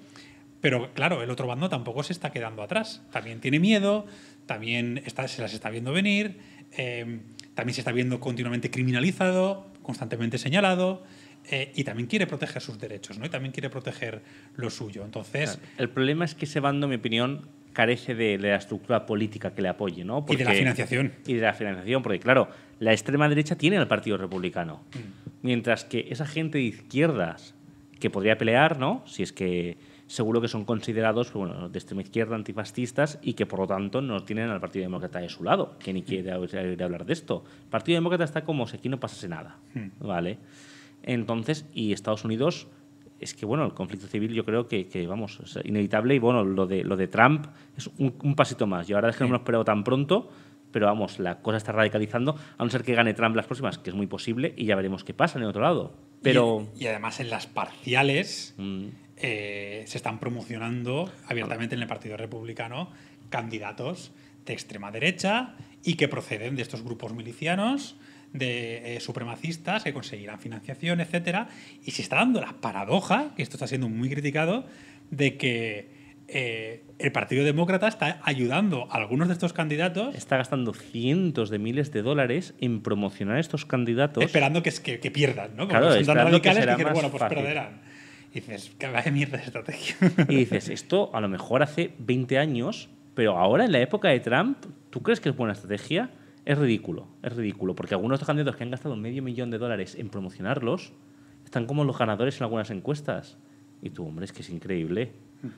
pero claro, el otro bando tampoco se está quedando atrás. También tiene miedo, también está, se las está viendo venir, em, también se está viendo continuamente criminalizado, constantemente señalado. Eh, y también quiere proteger sus derechos, ¿no? Y también quiere proteger lo suyo. Entonces. El problema es que ese bando, en mi opinión, carece de, la estructura política que le apoye, ¿no? y de la financiación. Y de la financiación, porque claro, la extrema derecha tiene al Partido Republicano, mm. mientras que esa gente de izquierdas que podría pelear, ¿no? Si es que seguro que son considerados pues, bueno, de extrema izquierda antifascistas y que por lo tanto no tienen al Partido Demócrata de su lado, que ni mm. quiere hablar de esto. El Partido Demócrata está como si aquí no pasase nada, mm. ¿vale? Entonces, y Estados Unidos es que bueno, el conflicto civil yo creo que, vamos, es inevitable y bueno, lo de, lo de Trump es un, pasito más. Yo ahora es que no me lo espero tan pronto, pero vamos, la cosa está radicalizando, a no ser que gane Trump las próximas, que es muy posible, y ya veremos qué pasa en el otro lado. Pero... Y, además en las parciales mm. eh, se están promocionando abiertamente en el Partido Republicano candidatos de extrema derecha y que proceden de estos grupos milicianos de eh, supremacistas que conseguirán financiación, etcétera, y se está dando la paradoja, que esto está siendo muy criticado, de que eh, el Partido Demócrata está ayudando a algunos de estos candidatos. Está gastando cientos de miles de dólares en promocionar a estos candidatos. Esperando que, pierdan, ¿no? claro, son tan radicales que, que, bueno, pues perderán. Y dices, que mierda de estrategia. Y dices, esto a lo mejor hace 20 años, pero ahora en la época de Trump, ¿tú crees que es buena estrategia? Es ridículo, es ridículo, porque algunos de estos candidatos que han gastado medio millón de dólares en promocionarlos están como los ganadores en algunas encuestas. Y tú, hombre, es que es increíble.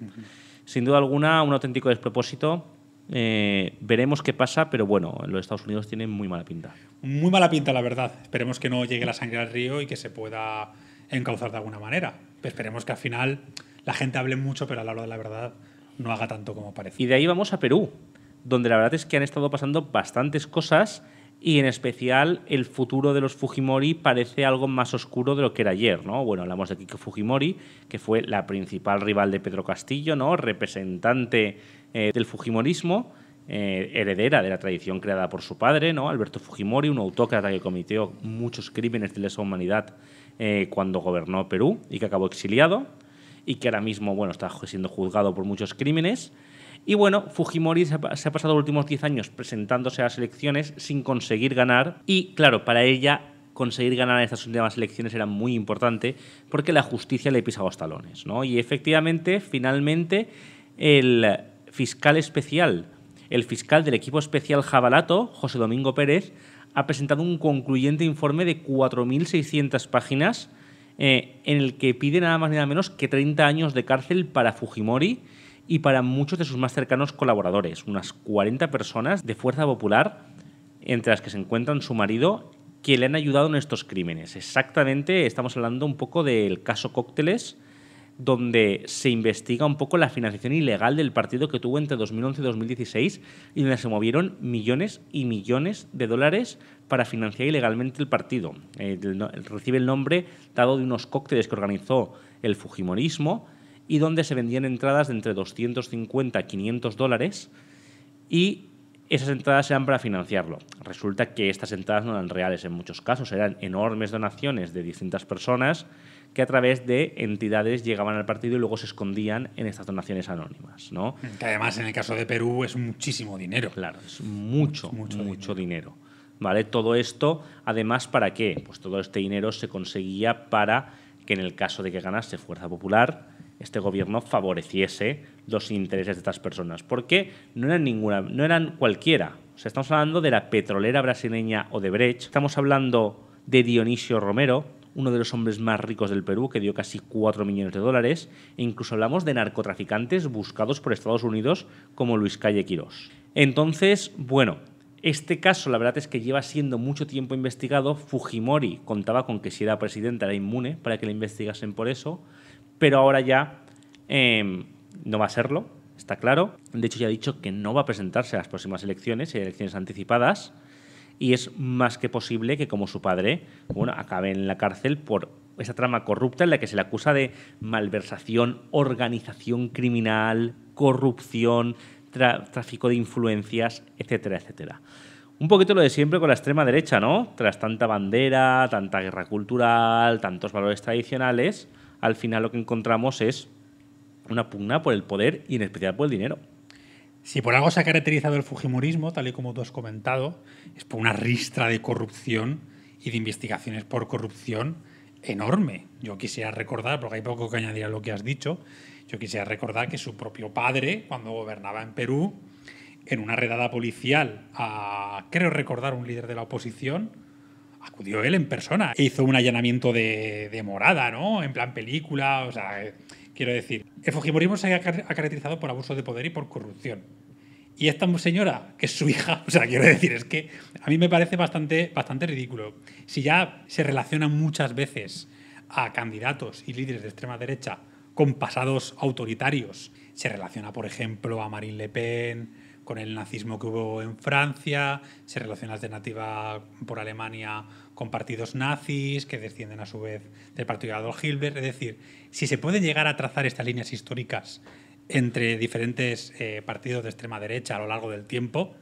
Sin duda alguna, un auténtico despropósito. Eh, veremos qué pasa, pero bueno, los Estados Unidos tienen muy mala pinta. Muy mala pinta, la verdad. Esperemos que no llegue la sangre al río y que se pueda encauzar de alguna manera. Esperemos que al final la gente hable mucho, pero a la hora de la verdad no haga tanto como parece. Y de ahí vamos a Perú donde la verdad es que han estado pasando bastantes cosas y en especial el futuro de los Fujimori parece algo más oscuro de lo que era ayer, ¿no? Bueno, hablamos de Kiko Fujimori, que fue la principal rival de Pedro Castillo, ¿no? Representante eh, del Fujimorismo, eh, heredera de la tradición creada por su padre, ¿no? Alberto Fujimori, un autócrata que cometió muchos crímenes de lesa humanidad eh, cuando gobernó Perú y que acabó exiliado y que ahora mismo, bueno, está siendo juzgado por muchos crímenes. Y bueno, Fujimori se ha, pasado los últimos 10 años presentándose a las elecciones sin conseguir ganar y claro, para ella conseguir ganar en estas últimas elecciones era muy importante porque la justicia le pisa los talones. Y efectivamente, finalmente, el fiscal especial, el fiscal del equipo especial Jabalato, José Domingo Pérez, ha presentado un concluyente informe de 4.600 páginas eh, en el que pide nada más ni nada menos que 30 años de cárcel para Fujimori y para muchos de sus más cercanos colaboradores, unas 40 personas de Fuerza Popular, entre las que se encuentran su marido, que le han ayudado en estos crímenes. Exactamente, estamos hablando un poco del caso Cócteles, donde se investiga un poco la financiación ilegal del partido que tuvo entre 2011 y 2016 y donde se movieron millones y millones de dólares para financiar ilegalmente el partido. recibe el nombre dado de unos cócteles que organizó el Fujimorismo y donde se vendían entradas de entre 250 a 500 dólares y esas entradas eran para financiarlo. Resulta que estas entradas no eran reales en muchos casos, eran enormes donaciones de distintas personas que a través de entidades llegaban al partido y luego se escondían en estas donaciones anónimas. Que además en el caso de Perú es muchísimo dinero. Claro, es mucho, mucho, mucho, dinero. ¿Vale? Todo esto, además, ¿para qué? Pues todo este dinero se conseguía para que en el caso de que ganase Fuerza Popular, este gobierno favoreciese los intereses de estas personas, porque no eran ninguna, no eran cualquiera. O estamos hablando de la petrolera brasileña Odebrecht, estamos hablando de Dionisio Romero, uno de los hombres más ricos del Perú, que dio casi 4 millones de dólares, e incluso hablamos de narcotraficantes buscados por Estados Unidos como Luis Calle Quirós. Entonces, bueno, este caso la verdad es que lleva siendo mucho tiempo investigado, Fujimori contaba con que si era presidente era inmune para que le investigasen por eso, pero ahora ya em, no va a serlo, está claro. De hecho, ya ha dicho que no va a presentarse a las próximas elecciones, elecciones anticipadas, y es más que posible que, como su padre, bueno, acabe en la cárcel por esa trama corrupta en la que se le acusa de malversación, organización criminal, corrupción, tráfico de influencias, etcétera, etcétera. Un poquito lo de siempre con la extrema derecha, ¿no? Tras tanta bandera, tanta guerra cultural, tantos valores tradicionales, al final lo que encontramos es una pugna por el poder y en especial por el dinero. Si por algo se ha caracterizado el Fujimorismo, tal y como tú has comentado, es por una ristra de corrupción y de investigaciones por corrupción enorme. Yo quisiera recordar, porque hay poco que añadir a lo que has dicho, yo quisiera recordar que su propio padre, cuando gobernaba en Perú, en una redada policial a, creo recordar, un líder de la oposición, acudió él en persona. Hizo un allanamiento de, morada, ¿no? En plan película, o sea, eh, quiero decir. El Fujimorismo se ha, caracterizado por abuso de poder y por corrupción. Y esta señora, que es su hija, o sea, quiero decir, es que a mí me parece bastante, bastante ridículo. Si ya se relacionan muchas veces a candidatos y líderes de extrema derecha con pasados autoritarios, se relaciona, por ejemplo, a Marine Le Pen, con el nazismo que hubo en Francia, se relaciona alternativa por Alemania con partidos nazis que descienden a su vez del partido de Adolf Hitler. Es decir, si se pueden llegar a trazar estas líneas históricas entre diferentes eh, partidos de extrema derecha a lo largo del tiempo,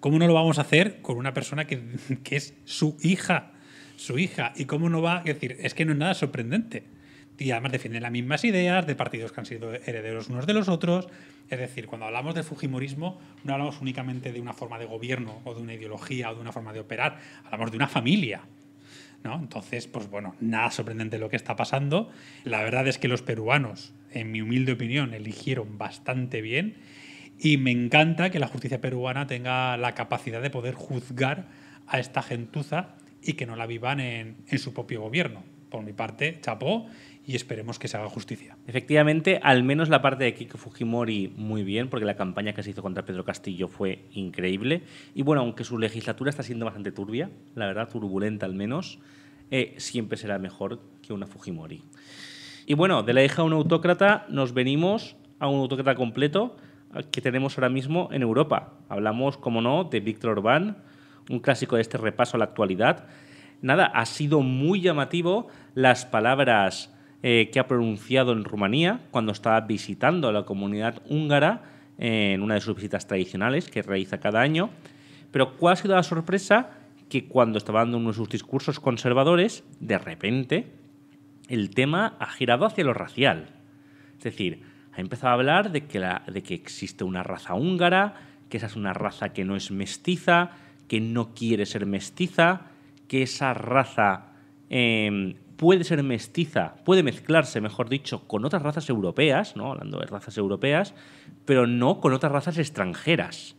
¿cómo no lo vamos a hacer con una persona que, es su hija? Su hija. ¿Y cómo no va? a decir, es que no es nada sorprendente y además defienden las mismas ideas de partidos que han sido herederos unos de los otros. Es decir, cuando hablamos del Fujimorismo, no hablamos únicamente de una forma de gobierno o de una ideología o de una forma de operar, hablamos de una familia. ¿no? Entonces, pues bueno, nada sorprendente lo que está pasando. La verdad es que los peruanos, en mi humilde opinión, eligieron bastante bien y me encanta que la justicia peruana tenga la capacidad de poder juzgar a esta gentuza y que no la vivan en, en su propio gobierno. Por mi parte, chapó y esperemos que se haga justicia. Efectivamente, al menos la parte de Kiko Fujimori muy bien, porque la campaña que se hizo contra Pedro Castillo fue increíble. Y bueno, aunque su legislatura está siendo bastante turbia, la verdad, turbulenta al menos, eh, siempre será mejor que una Fujimori. Y bueno, de la hija de un autócrata nos venimos a un autócrata completo eh, que tenemos ahora mismo en Europa. Hablamos, como no, de Víctor Orbán, un clásico de este repaso a la actualidad. Nada, ha sido muy llamativo las palabras eh, que ha pronunciado en Rumanía cuando estaba visitando a la comunidad húngara eh, en una de sus visitas tradicionales que realiza cada año. Pero ¿cuál ha sido la sorpresa? Que cuando estaba dando uno de sus discursos conservadores, de repente el tema ha girado hacia lo racial. Es decir, ha empezado a hablar de que, de que existe una raza húngara, que esa es una raza que no es mestiza, que no quiere ser mestiza, que esa raza eh, puede ser mestiza, puede mezclarse, mejor dicho, con otras razas europeas, ¿no? hablando de razas europeas, pero no con otras razas extranjeras.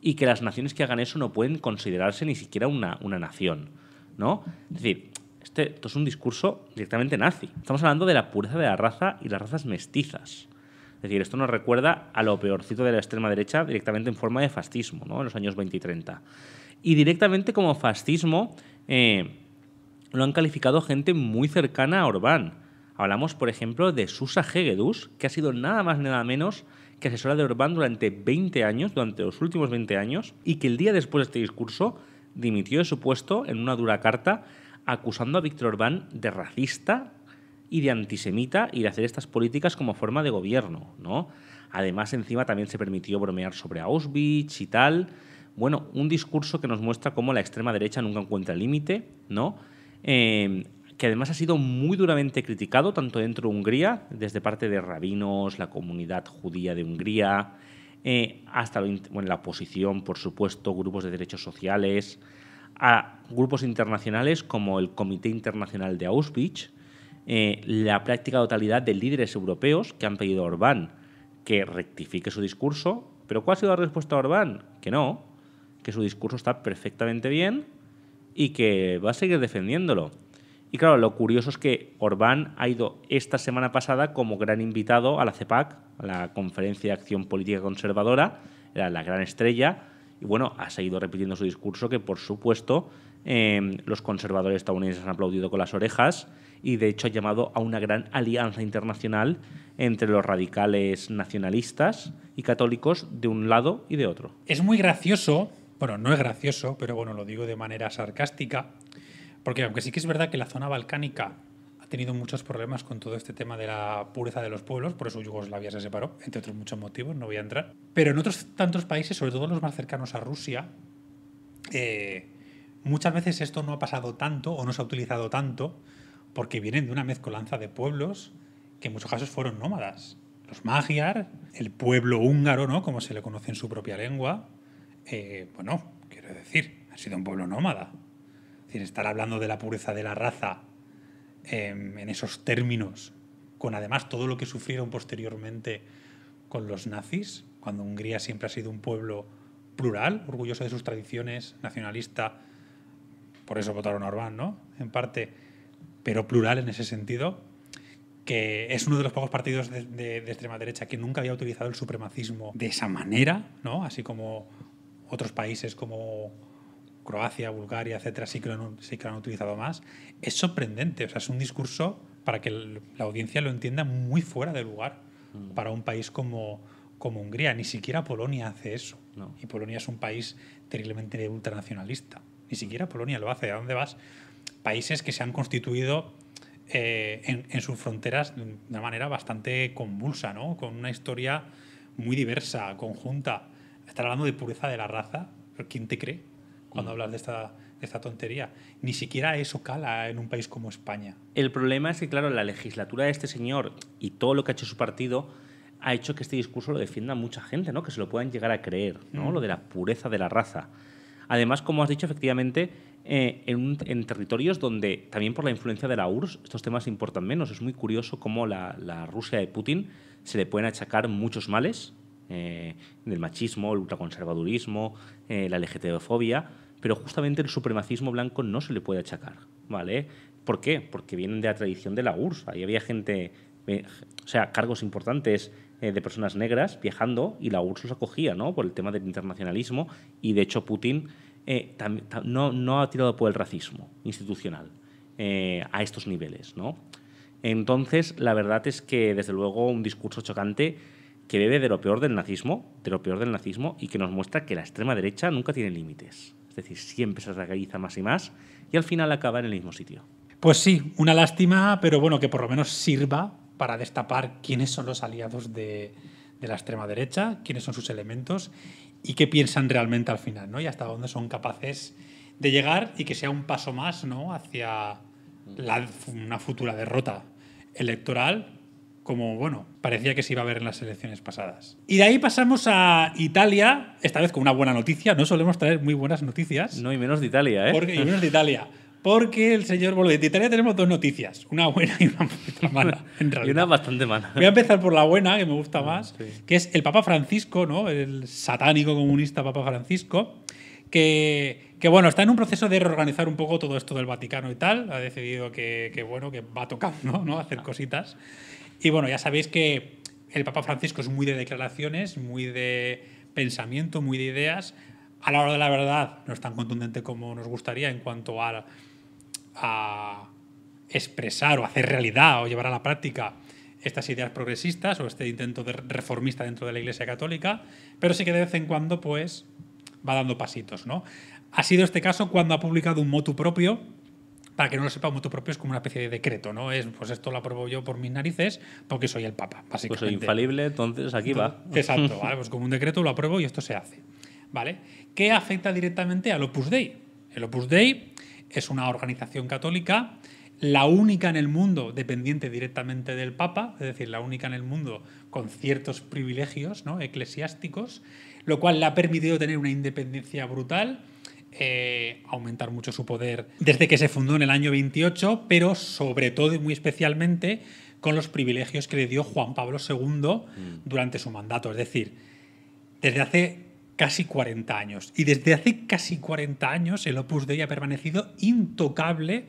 Y que las naciones que hagan eso no pueden considerarse ni siquiera una, una nación. ¿no? Es decir, este, esto es un discurso directamente nazi. Estamos hablando de la pureza de la raza y las razas mestizas. Es decir, esto nos recuerda a lo peorcito de la extrema derecha directamente en forma de fascismo, en los años 20 y 30. Y directamente como fascismo eh, lo han calificado gente muy cercana a Orbán. Hablamos, por ejemplo, de Susa Hegedus, que ha sido nada más nada menos que asesora de Orbán durante 20 años, durante los últimos 20 años, y que el día después de este discurso dimitió de su puesto en una dura carta acusando a Víctor Orbán de racista y de antisemita y de hacer estas políticas como forma de gobierno, ¿no? Además, encima también se permitió bromear sobre Auschwitz y tal. Bueno, un discurso que nos muestra cómo la extrema derecha nunca encuentra límite, ¿no? Em, que además ha sido muy duramente criticado tanto dentro de Hungría, desde parte de rabinos, la comunidad judía de Hungría, eh, hasta la oposición, por supuesto, grupos de derechos sociales, a grupos internacionales como el Comité Internacional de Auschwitz, eh, la práctica totalidad de líderes europeos que han pedido a Orbán que rectifique su discurso. Pero ¿cuál ha sido la respuesta a Orbán? Que no, que su discurso está perfectamente bien y que va a seguir defendiéndolo. Y claro, lo curioso es que Orbán ha ido esta semana pasada como gran invitado a la CEPAC, a la Conferencia de Acción Política Conservadora, era la gran estrella, y bueno, ha seguido repitiendo su discurso que, por supuesto, em, los conservadores estadounidenses han aplaudido con las orejas y, de hecho, ha llamado a una gran alianza internacional entre los radicales nacionalistas y católicos de un lado y de otro. Es muy gracioso bueno, no es gracioso, pero bueno, lo digo de manera sarcástica, porque aunque sí que es verdad que la zona balcánica ha tenido muchos problemas con todo este tema de la pureza de los pueblos, por eso Yugoslavia se separó, entre otros muchos motivos, no voy a entrar. Pero en otros tantos países, sobre todo los más cercanos a Rusia, eh, muchas veces esto no ha pasado tanto o no se ha utilizado tanto porque vienen de una mezcolanza de pueblos que en muchos casos fueron nómadas. Los magiar, el pueblo húngaro, ¿no? como se le conoce en su propia lengua, eh, bueno, quiero decir, ha sido un pueblo nómada. Sin estar hablando de la pureza de la raza em, en esos términos, con además todo lo que sufrieron posteriormente con los nazis, cuando Hungría siempre ha sido un pueblo plural, orgulloso de sus tradiciones, nacionalista, por eso votaron a Orbán, ¿no? En parte, pero plural en ese sentido, que es uno de los pocos partidos de, de, extrema derecha que nunca había utilizado el supremacismo de esa manera, ¿no? Así como otros países como Croacia, Bulgaria, etcétera, sí que, lo han, sí que han utilizado más, es sorprendente. O sea, es un discurso para que la audiencia lo entienda muy fuera de lugar mm. para un país como, como Hungría. Ni siquiera Polonia hace eso. Y Polonia es un país terriblemente ultranacionalista. Ni mm. siquiera Polonia lo hace. ¿A dónde vas? Países que se han constituido eh, en, sus fronteras de una manera bastante convulsa, ¿no? Con una historia muy diversa, conjunta estar hablando de pureza de la raza. ¿Pero ¿Quién te cree cuando mm. hablas de esta, tontería? Ni siquiera eso cala en un país como España. El problema es que, claro, la legislatura de este señor y todo lo que ha hecho su partido ha hecho que este discurso lo defienda mucha gente, ¿no? Que se lo puedan llegar a creer, ¿no? Mm. Lo de la pureza de la raza. Además, como has dicho, efectivamente, eh, en, en, territorios donde también por la influencia de la URSS estos temas importan menos. Es muy curioso cómo la, la Rusia de Putin se le pueden achacar muchos males eh, del machismo, el ultraconservadurismo, eh, la LGTBofobia, pero justamente el supremacismo blanco no se le puede achacar, ¿vale? ¿Por qué? Porque vienen de la tradición de la URSS, ahí había gente, eh, o sea, cargos importantes de personas negras viajando y la URSS los acogía, ¿no? Por el tema del internacionalismo y de hecho Putin no, no, ha tirado por el racismo institucional a estos niveles, ¿no? Entonces, la verdad es que, desde luego, un discurso chocante que bebe de lo peor del nazismo, de lo peor del nazismo y que nos muestra que la extrema derecha nunca tiene límites. Es decir, siempre se radicaliza más y más y al final acaba en el mismo sitio. Pues sí, una lástima, pero bueno, que por lo menos sirva para destapar quiénes son los aliados de, la extrema derecha, quiénes son sus elementos y qué piensan realmente al final, ¿no? Y hasta dónde son capaces de llegar y que sea un paso más, ¿no? Hacia una futura derrota electoral como, bueno, parecía que se iba a ver en las elecciones pasadas. Y de ahí pasamos a Italia, esta vez con una buena noticia. No solemos traer muy buenas noticias. No, y menos de Italia, ¿eh? y menos de Italia. Porque el señor, bueno, de Italia tenemos dos noticias, una buena y una mala, en realidad. Y una bastante mala. Voy a empezar por la buena, que me gusta ah, más, que es el Papa Francisco, ¿no? El satánico comunista Papa Francisco, que, que, bueno, está en un proceso de reorganizar un poco todo esto del Vaticano y tal. Ha decidido que, que bueno, que va tocando, ¿no? Hacer ah. cositas. Y bueno, ya sabéis que el Papa Francisco es muy de declaraciones, muy de pensamiento, muy de ideas. A la hora de la verdad no es tan contundente como nos gustaría en cuanto a, expresar o hacer realidad o llevar a la práctica estas ideas progresistas o este intento de reformista dentro de la Iglesia Católica, pero sí que de vez en cuando pues va dando pasitos, ¿no? Ha sido este caso cuando ha publicado un motu propio para que no lo sepa mucho propio, es como una especie de decreto, ¿no? Es, pues esto lo apruebo yo por mis narices porque soy el Papa, básicamente. Pues soy infalible, entonces aquí va. Exacto, Pues como un decreto lo apruebo y esto se hace, ¿vale? ¿Qué afecta directamente al Opus Dei? El Opus Dei es una organización católica la única en el mundo dependiente directamente del Papa, es decir, la única en el mundo con ciertos privilegios ¿no? eclesiásticos, lo cual le ha permitido tener una independencia brutal, eh, aumentar mucho su poder desde que se fundó en el año 28, pero sobre todo y muy especialmente con los privilegios que le dio Juan Pablo II mm. durante su mandato. Es decir, desde hace casi 40 años. Y desde hace casi 40 años el Opus Dei ha permanecido intocable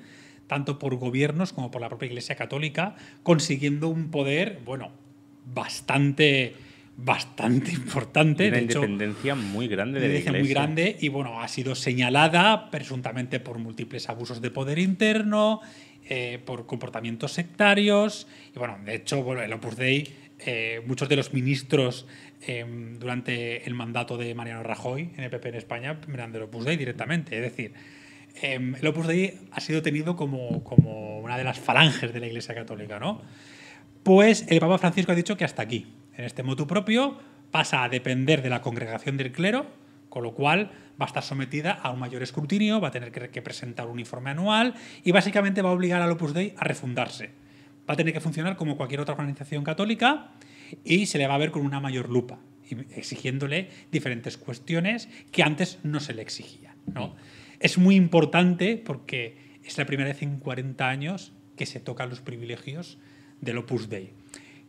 tanto por gobiernos como por la propia Iglesia Católica, consiguiendo un poder, bueno, bastante bastante importante. Una de independencia muy grande de la iglesia. Muy grande y bueno, ha sido señalada presuntamente por múltiples abusos de poder interno, eh, por comportamientos sectarios. Y bueno, de hecho, el Opus Dei, eh, muchos de los ministros eh, durante el mandato de Mariano Rajoy en el PP en España eran del Opus Dei directamente. Es decir, em, el Opus Dei ha sido tenido como, como una de las falanges de la Iglesia Católica, ¿no? Pues el Papa Francisco ha dicho que hasta aquí en este motu propio pasa a depender de la congregación del clero, con lo cual va a estar sometida a un mayor escrutinio, va a tener que presentar un informe anual y básicamente va a obligar al Opus Dei a refundarse. Va a tener que funcionar como cualquier otra organización católica y se le va a ver con una mayor lupa, exigiéndole diferentes cuestiones que antes no se le exigía. Es muy importante porque es la primera vez en 40 años que se tocan los privilegios del Opus Dei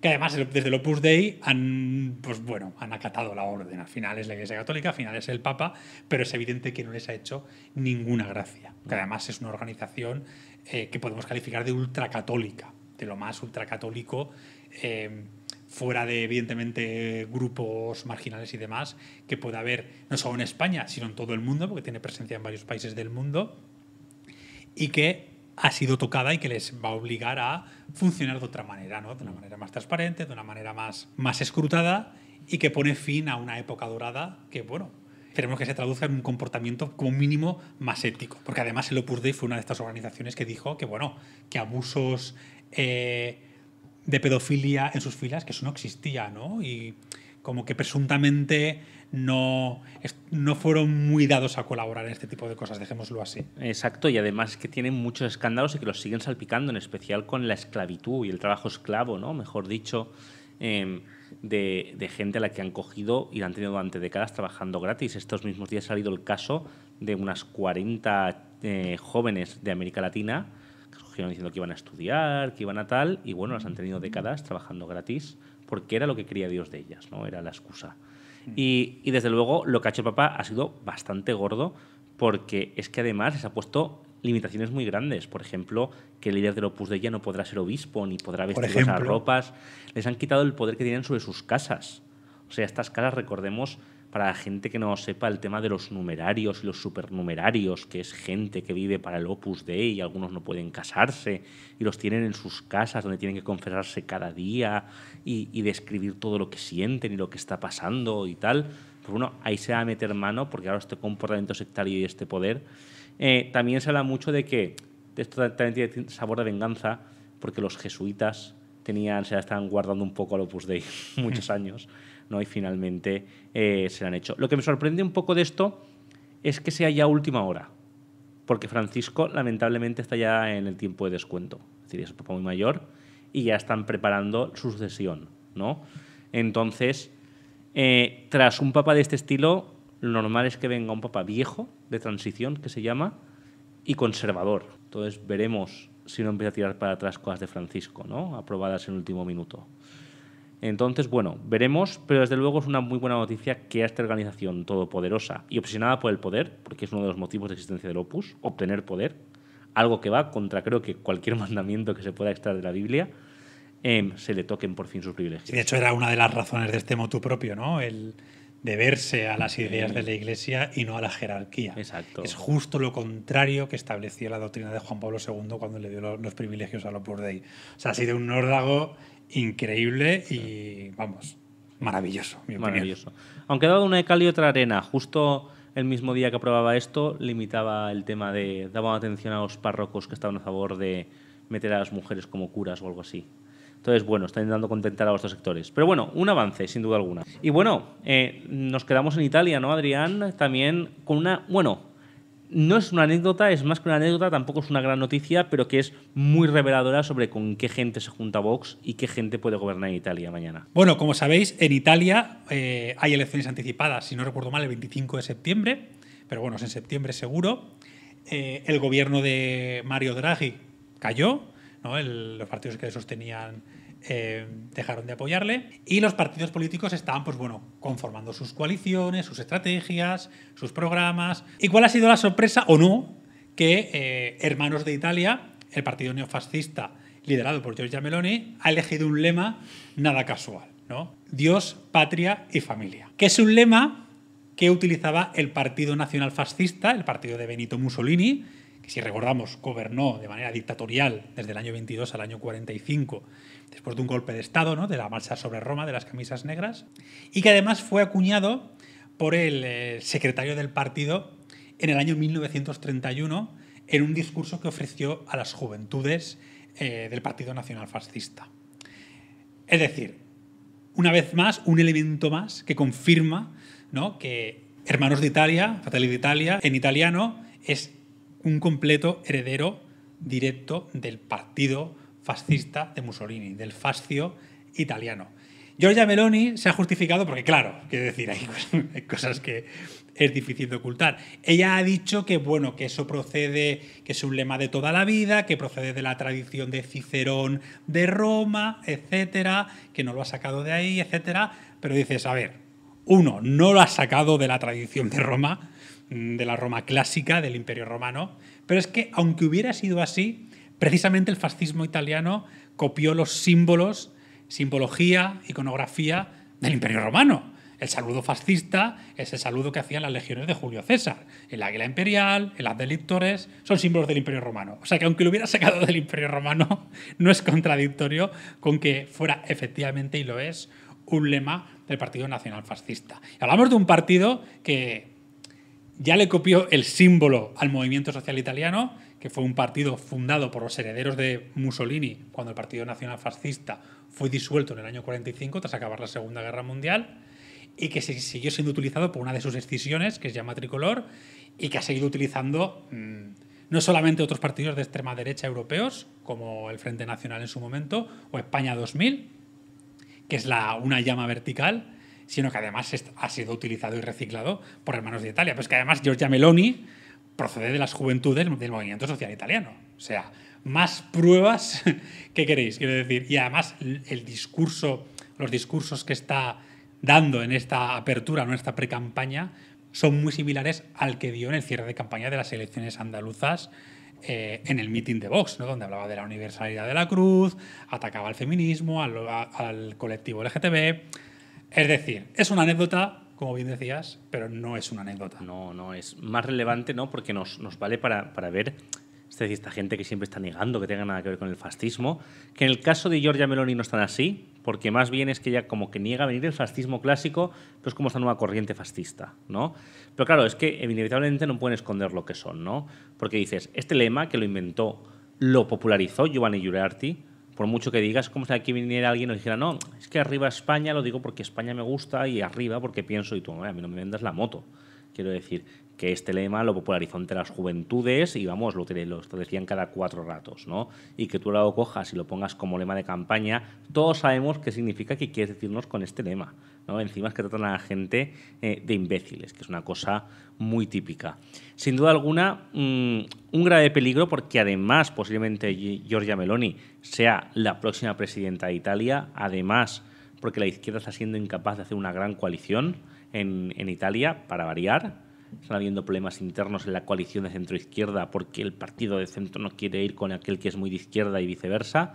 que además desde el Opus Dei han, pues bueno, han acatado la orden. Al final es la Iglesia Católica, al final es el Papa, pero es evidente que no les ha hecho ninguna gracia. Que además es una organización eh, que podemos calificar de ultracatólica, de lo más ultracatólico, em, fuera de evidentemente grupos marginales y demás, que puede haber no solo en España, sino en todo el mundo, porque tiene presencia en varios países del mundo, y que ha sido tocada y que les va a obligar a funcionar de otra manera, ¿no? de una manera más transparente, de una manera más, más escrutada y que pone fin a una época dorada que, bueno, esperemos que se traduzca en un comportamiento como mínimo más ético. Porque además el Opus Dei fue una de estas organizaciones que dijo que, bueno, que abusos eh, de pedofilia en sus filas, que eso no existía, ¿no? Y como que presuntamente no, no fueron muy dados a colaborar en este tipo de cosas, dejémoslo así. Exacto, y además que tienen muchos escándalos y que los siguen salpicando, en especial con la esclavitud y el trabajo esclavo, ¿no? Mejor dicho. Em, de, gente a la que han cogido y la han tenido durante décadas trabajando gratis. Estos mismos días ha salido el caso de unas 40 eh, jóvenes de América Latina que surgieron diciendo que iban a estudiar, que iban a tal, y bueno, las han tenido décadas trabajando gratis porque era lo que quería Dios de ellas, ¿no? Era la excusa. Y, desde luego lo que ha hecho el Papa ha sido bastante gordo porque es que además les ha puesto limitaciones muy grandes. Por ejemplo, que el líder del Opus de ya no podrá ser obispo ni podrá vestir esas ropas. Les han quitado el poder que tienen sobre sus casas. O sea, estas casas, recordemos, para la gente que no sepa el tema de los numerarios y los supernumerarios, que es gente que vive para el Opus Dei y algunos no pueden casarse y los tienen en sus casas donde tienen que confesarse cada día y, describir todo lo que sienten y lo que está pasando y tal. Pues bueno, ahí se va a meter mano porque ahora este comportamiento sectario y este poder. Eh, también se habla mucho de que esto también tiene sabor de venganza porque los jesuitas tenían, se la estaban guardando un poco al Opus Dei muchos años y finalmente eh, se han hecho. Lo que me sorprende un poco de esto es que sea ya última hora, porque Francisco lamentablemente está ya en el tiempo de descuento, es decir, es un papá muy mayor y ya están preparando su sucesión. ¿no? Entonces, eh, tras un papa de este estilo, lo normal es que venga un papa viejo, de transición, que se llama, y conservador. Entonces veremos si no empieza a tirar para atrás cosas de Francisco, ¿no? Aprobadas en último minuto. Entonces, bueno, veremos, pero desde luego es una muy buena noticia que a esta organización todopoderosa y obsesionada por el poder, porque es uno de los motivos de existencia del Opus, obtener poder, algo que va contra creo que cualquier mandamiento que se pueda extraer de la Biblia, em, se le toquen por fin sus privilegios. de hecho, era una de las razones de este motu propio, ¿no? El deberse a las ideas de la Iglesia y no a la jerarquía. Exacto. Es justo lo contrario que estableció la doctrina de Juan Pablo II cuando le dio los privilegios a Opus Dei. O sea, ha sido un nórdago increíble y vamos, maravilloso. Mi maravilloso. Aunque dado una de cal y otra arena, justo el mismo día que aprobaba esto, limitaba el tema de. daban atención a los párrocos que estaban a favor de meter a las mujeres como curas o algo así. Entonces, bueno, está intentando contentar a los sectores. Pero bueno, un avance, sin duda alguna. Y bueno, eh, nos quedamos en Italia, ¿no, Adrián? También con una. Bueno, no es una anécdota, es más que una anécdota, tampoco es una gran noticia, pero que es muy reveladora sobre con qué gente se junta Vox y qué gente puede gobernar en Italia mañana. Bueno, como sabéis, en Italia eh, hay elecciones anticipadas, si no recuerdo mal, el 25 de septiembre, pero bueno, es en septiembre seguro. Eh, el gobierno de Mario Draghi cayó, los partidos que sostenían eh, dejaron de apoyarle y los partidos políticos estaban, pues bueno, conformando sus coaliciones, sus estrategias, sus programas. ¿Y cuál ha sido la sorpresa o no que eh, Hermanos de Italia, el partido neofascista liderado por Giorgia Meloni, ha elegido un lema nada casual, ¿no? Dios, patria y familia. Que es un lema que utilizaba el Partido Nacional Fascista, el partido de Benito Mussolini, que si recordamos gobernó de manera dictatorial desde el año 22 al año 45 después de un golpe de Estado, ¿no? de la marcha sobre Roma, de las camisas negras, y que además fue acuñado por el eh, secretario del partido en el año 1931 en un discurso que ofreció a las juventudes eh, del Partido Nacional Fascista. Es decir, una vez más, un elemento más que confirma que Hermanos de Italia, Fratelli Italia, en italiano, es un completo heredero directo del partido fascista de Mussolini, del fascio italiano. Giorgia Meloni se ha justificado porque, claro, quiero decir, hay cosas, que es difícil de ocultar. Ella ha dicho que, bueno, que eso procede, que es un lema de toda la vida, que procede de la tradición de Cicerón de Roma, etcétera, que no lo ha sacado de ahí, etcétera. Pero dices, a ver, uno, no lo ha sacado de la tradición de Roma, de la Roma clásica, del Imperio Romano, pero es que, aunque hubiera sido así, Precisamente el fascismo italiano copió los símbolos, simbología, iconografía del Imperio Romano. El saludo fascista es el saludo que hacían las legiones de Julio César. El águila imperial, el haz de son símbolos del Imperio Romano. O sea que aunque lo hubiera sacado del Imperio Romano, no es contradictorio con que fuera efectivamente, y lo es, un lema del Partido Nacional Fascista. hablamos de un partido que ya le copió el símbolo al movimiento social italiano que fue un partido fundado por los herederos de Mussolini cuando el Partido Nacional Fascista fue disuelto en el año 45 tras acabar la Segunda Guerra Mundial y que siguió siendo utilizado por una de sus excisiones, que se llama Tricolor, y que ha seguido utilizando mm, no solamente otros partidos de extrema derecha europeos, como el Frente Nacional en su momento, o España 2000, que es una llama vertical, sino que además ha sido utilizado y reciclado por Hermanos de Italia. Pues que además Giorgia Meloni procede de las juventudes del movimiento social italiano. O sea, más pruebas que queréis, quiero decir. Y además el discurso, los discursos que está dando en esta apertura, en esta precampaña, son muy similares al que dio en el cierre de campaña de las elecciones andaluzas eh, en el meeting de Vox, ¿no? donde hablaba de la universalidad de la cruz, atacaba al feminismo, al, al colectivo LGTB. Es decir, es una anécdota como bien decías, pero no es una anécdota. No, no, es más relevante, ¿no? Porque nos, vale para, ver es esta gente que siempre está negando que tenga nada que ver con el fascismo, que en el caso de Giorgia Meloni no están así, porque más bien es que ella como que niega venir el fascismo clásico, pues como esta nueva corriente fascista, ¿no? Pero claro, es que inevitablemente no pueden esconder lo que son, ¿no? Porque dices, este lema que lo inventó, lo popularizó Giovanni Giolitti por mucho que digas, como si aquí viniera alguien y dijera, no, es que arriba España lo digo porque España me gusta y arriba porque pienso y tú, a mí no me vendas la moto. Quiero decir, que este lema lo popularizó entre las juventudes y vamos, lo, lo decían cada cuatro ratos, ¿no? Y que tú lo cojas y lo pongas como lema de campaña, todos sabemos qué significa que quieres decirnos con este lema, ¿no? Encima es que tratan a la gente eh, de imbéciles, que es una cosa muy típica. Sin duda alguna, mm, un grave peligro porque además posiblemente Giorgia Meloni sea la próxima presidenta de Italia, además porque la izquierda está siendo incapaz de hacer una gran coalición en, en Italia, para variar, están habiendo problemas internos en la coalición de centro-izquierda porque el partido de centro no quiere ir con aquel que es muy de izquierda y viceversa.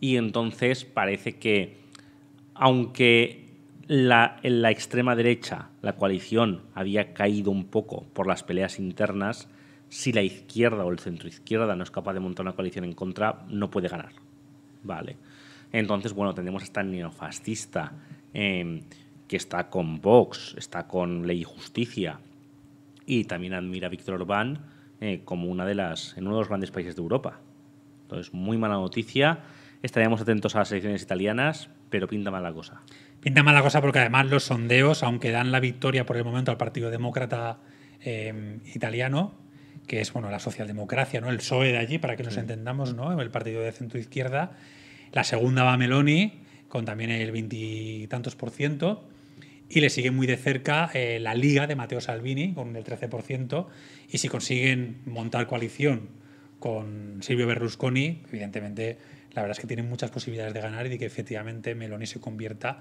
Y entonces parece que, aunque la, en la extrema derecha, la coalición, había caído un poco por las peleas internas, si la izquierda o el centro-izquierda no es capaz de montar una coalición en contra, no puede ganar. Vale. Entonces, bueno, tenemos a esta neofascista em, que está con Vox, está con Ley y Justicia, y también admira a Víctor Orbán eh, como una de las, en uno de los grandes países de Europa. Entonces, muy mala noticia. Estaríamos atentos a las elecciones italianas, pero pinta mala cosa. Pinta mala cosa porque además los sondeos, aunque dan la victoria por el momento al Partido Demócrata eh, Italiano, que es bueno la socialdemocracia, ¿no? El PSOE de allí, para que nos entendamos, ¿no? El partido de centro izquierda. La segunda va Meloni, con también el veintitantos por ciento y le sigue muy de cerca eh, la Liga de Matteo Salvini con el 13%. Y si consiguen montar coalición con Silvio Berlusconi, evidentemente la verdad es que tienen muchas posibilidades de ganar y de que efectivamente Meloni se convierta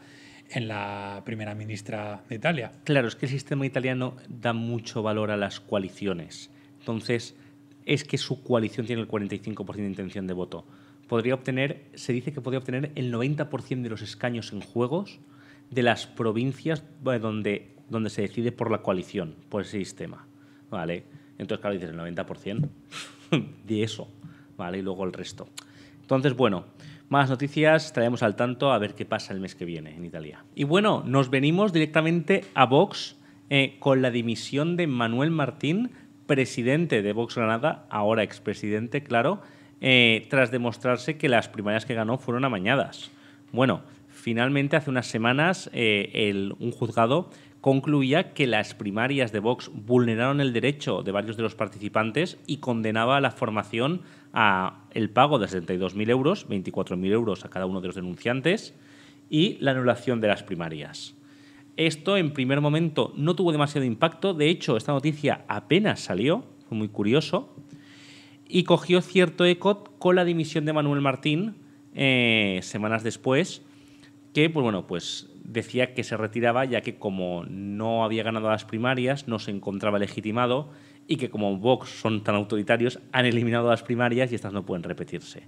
en la primera ministra de Italia. Claro, es que el sistema italiano da mucho valor a las coaliciones. Entonces, es que su coalición tiene el 45% de intención de voto. Podría obtener, se dice que podría obtener el 90% de los escaños en juegos de las provincias donde, donde se decide por la coalición, por ese sistema. ¿Vale? Entonces, claro, dices el 90% de eso, ¿vale? Y luego el resto. Entonces, bueno, más noticias, traemos al tanto a ver qué pasa el mes que viene en Italia. Y bueno, nos venimos directamente a Vox eh, con la dimisión de Manuel Martín, presidente de Vox Granada, ahora expresidente, claro, eh, tras demostrarse que las primarias que ganó fueron amañadas. Bueno, Finalmente, hace unas semanas, eh, un juzgado concluía que las primarias de Vox vulneraron el derecho de varios de los participantes y condenaba a la formación a el pago de 72.000 euros, 24.000 euros a cada uno de los denunciantes, y la anulación de las primarias. Esto en primer momento no tuvo demasiado impacto, de hecho esta noticia apenas salió, fue muy curioso, y cogió cierto eco con la dimisión de Manuel Martín eh, semanas después, que pues bueno, pues decía que se retiraba ya que como no había ganado las primarias, no se encontraba legitimado y que como Vox son tan autoritarios, han eliminado las primarias y estas no pueden repetirse.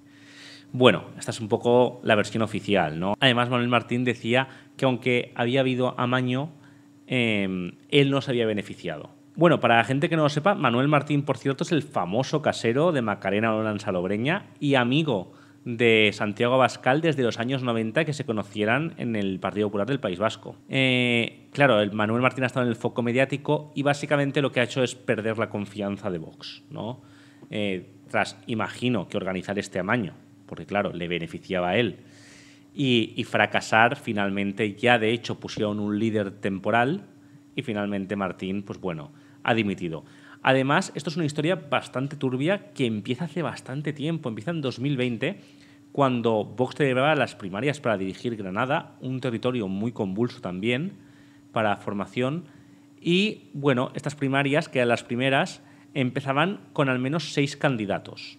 Bueno, esta es un poco la versión oficial, ¿no? Además, Manuel Martín decía que aunque había habido amaño, em, él no se había beneficiado. Bueno, para la gente que no lo sepa, Manuel Martín, por cierto, es el famoso casero de Macarena Lorenza Lobreña y amigo de Santiago Abascal desde los años 90 que se conocieran en el Partido Popular del País Vasco. Eh, claro, el Manuel Martín ha estado en el foco mediático y básicamente lo que ha hecho es perder la confianza de Vox, ¿no? Eh, tras, imagino, que organizar este amaño, porque claro, le beneficiaba a él, y, fracasar, finalmente ya de hecho pusieron un líder temporal y finalmente Martín, pues bueno, ha dimitido. Además, esto es una historia bastante turbia que empieza hace bastante tiempo, empieza en 2020, cuando Vox a las primarias para dirigir Granada, un territorio muy convulso también para formación. Y bueno, estas primarias, que eran las primeras, empezaban con al menos seis candidatos.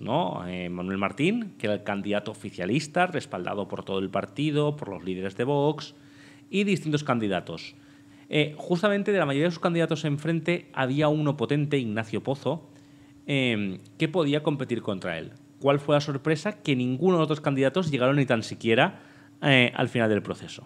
Eh, Manuel Martín, que era el candidato oficialista, respaldado por todo el partido, por los líderes de Vox, y distintos candidatos. Eh, justamente de la mayoría de sus candidatos enfrente había uno potente, Ignacio Pozo, em, que podía competir contra él. ¿Cuál fue la sorpresa? Que ninguno de los otros candidatos llegaron ni tan siquiera eh, al final del proceso.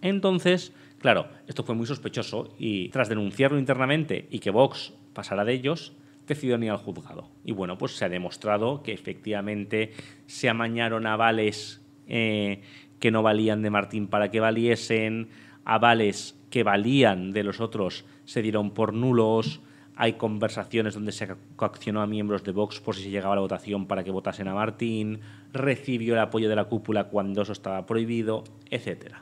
Entonces, claro, esto fue muy sospechoso y tras denunciarlo internamente y que Vox pasara de ellos, decidieron ir al juzgado. Y bueno, pues se ha demostrado que efectivamente se amañaron avales eh, que no valían de Martín para que valiesen, avales que valían de los otros se dieron por nulos, hay conversaciones donde se coaccionó a miembros de Vox por si se llegaba a la votación para que votasen a Martín, recibió el apoyo de la cúpula cuando eso estaba prohibido, etc.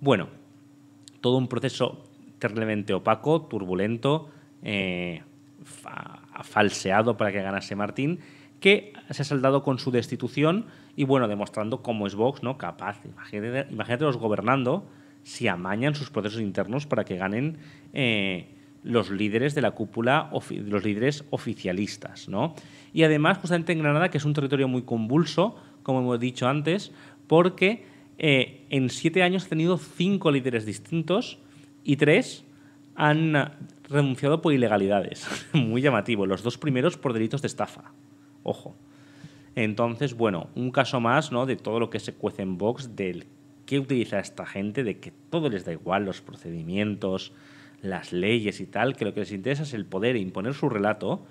Bueno, todo un proceso terriblemente opaco, turbulento, eh, falseado para que ganase Martín, que se ha saldado con su destitución y bueno, demostrando cómo es Vox, ¿no? Capaz, imagínate, los gobernando se amañan sus procesos internos para que ganen eh, los líderes de la cúpula, los líderes oficialistas. ¿no? Y además, justamente en Granada, que es un territorio muy convulso, como hemos dicho antes, porque eh, en siete años ha tenido cinco líderes distintos y tres han renunciado por ilegalidades. muy llamativo. Los dos primeros por delitos de estafa. Ojo. Entonces, bueno, un caso más ¿no? de todo lo que se cuece en Vox del qué utiliza esta gente, de que todo les da igual, los procedimientos, las leyes y tal, que lo que les interesa es el poder e imponer su relato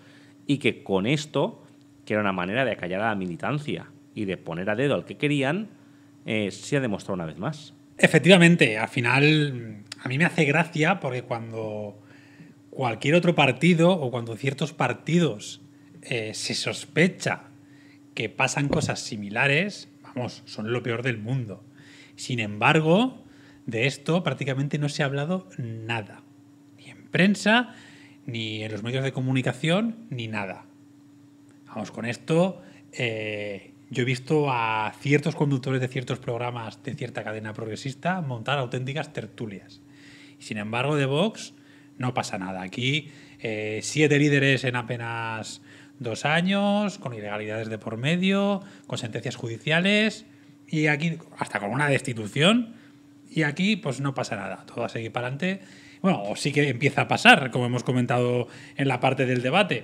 y que con esto, que era una manera de acallar a la militancia y de poner a dedo al que querían, eh, se ha demostrado una vez más. Efectivamente, al final a mí me hace gracia porque cuando cualquier otro partido o cuando ciertos partidos eh, se sospecha que pasan cosas similares, vamos, son lo peor del mundo. Sin embargo, de esto prácticamente no se ha hablado nada, ni en prensa, ni en los medios de comunicación, ni nada. Vamos, con esto eh, yo he visto a ciertos conductores de ciertos programas de cierta cadena progresista montar auténticas tertulias. sin embargo, de Vox no pasa nada. Aquí eh, siete líderes en apenas dos años, con ilegalidades de por medio, con sentencias judiciales y aquí hasta con una destitución y aquí pues no pasa nada, todo a seguir para adelante. Bueno, o sí que empieza a pasar, como hemos comentado en la parte del debate.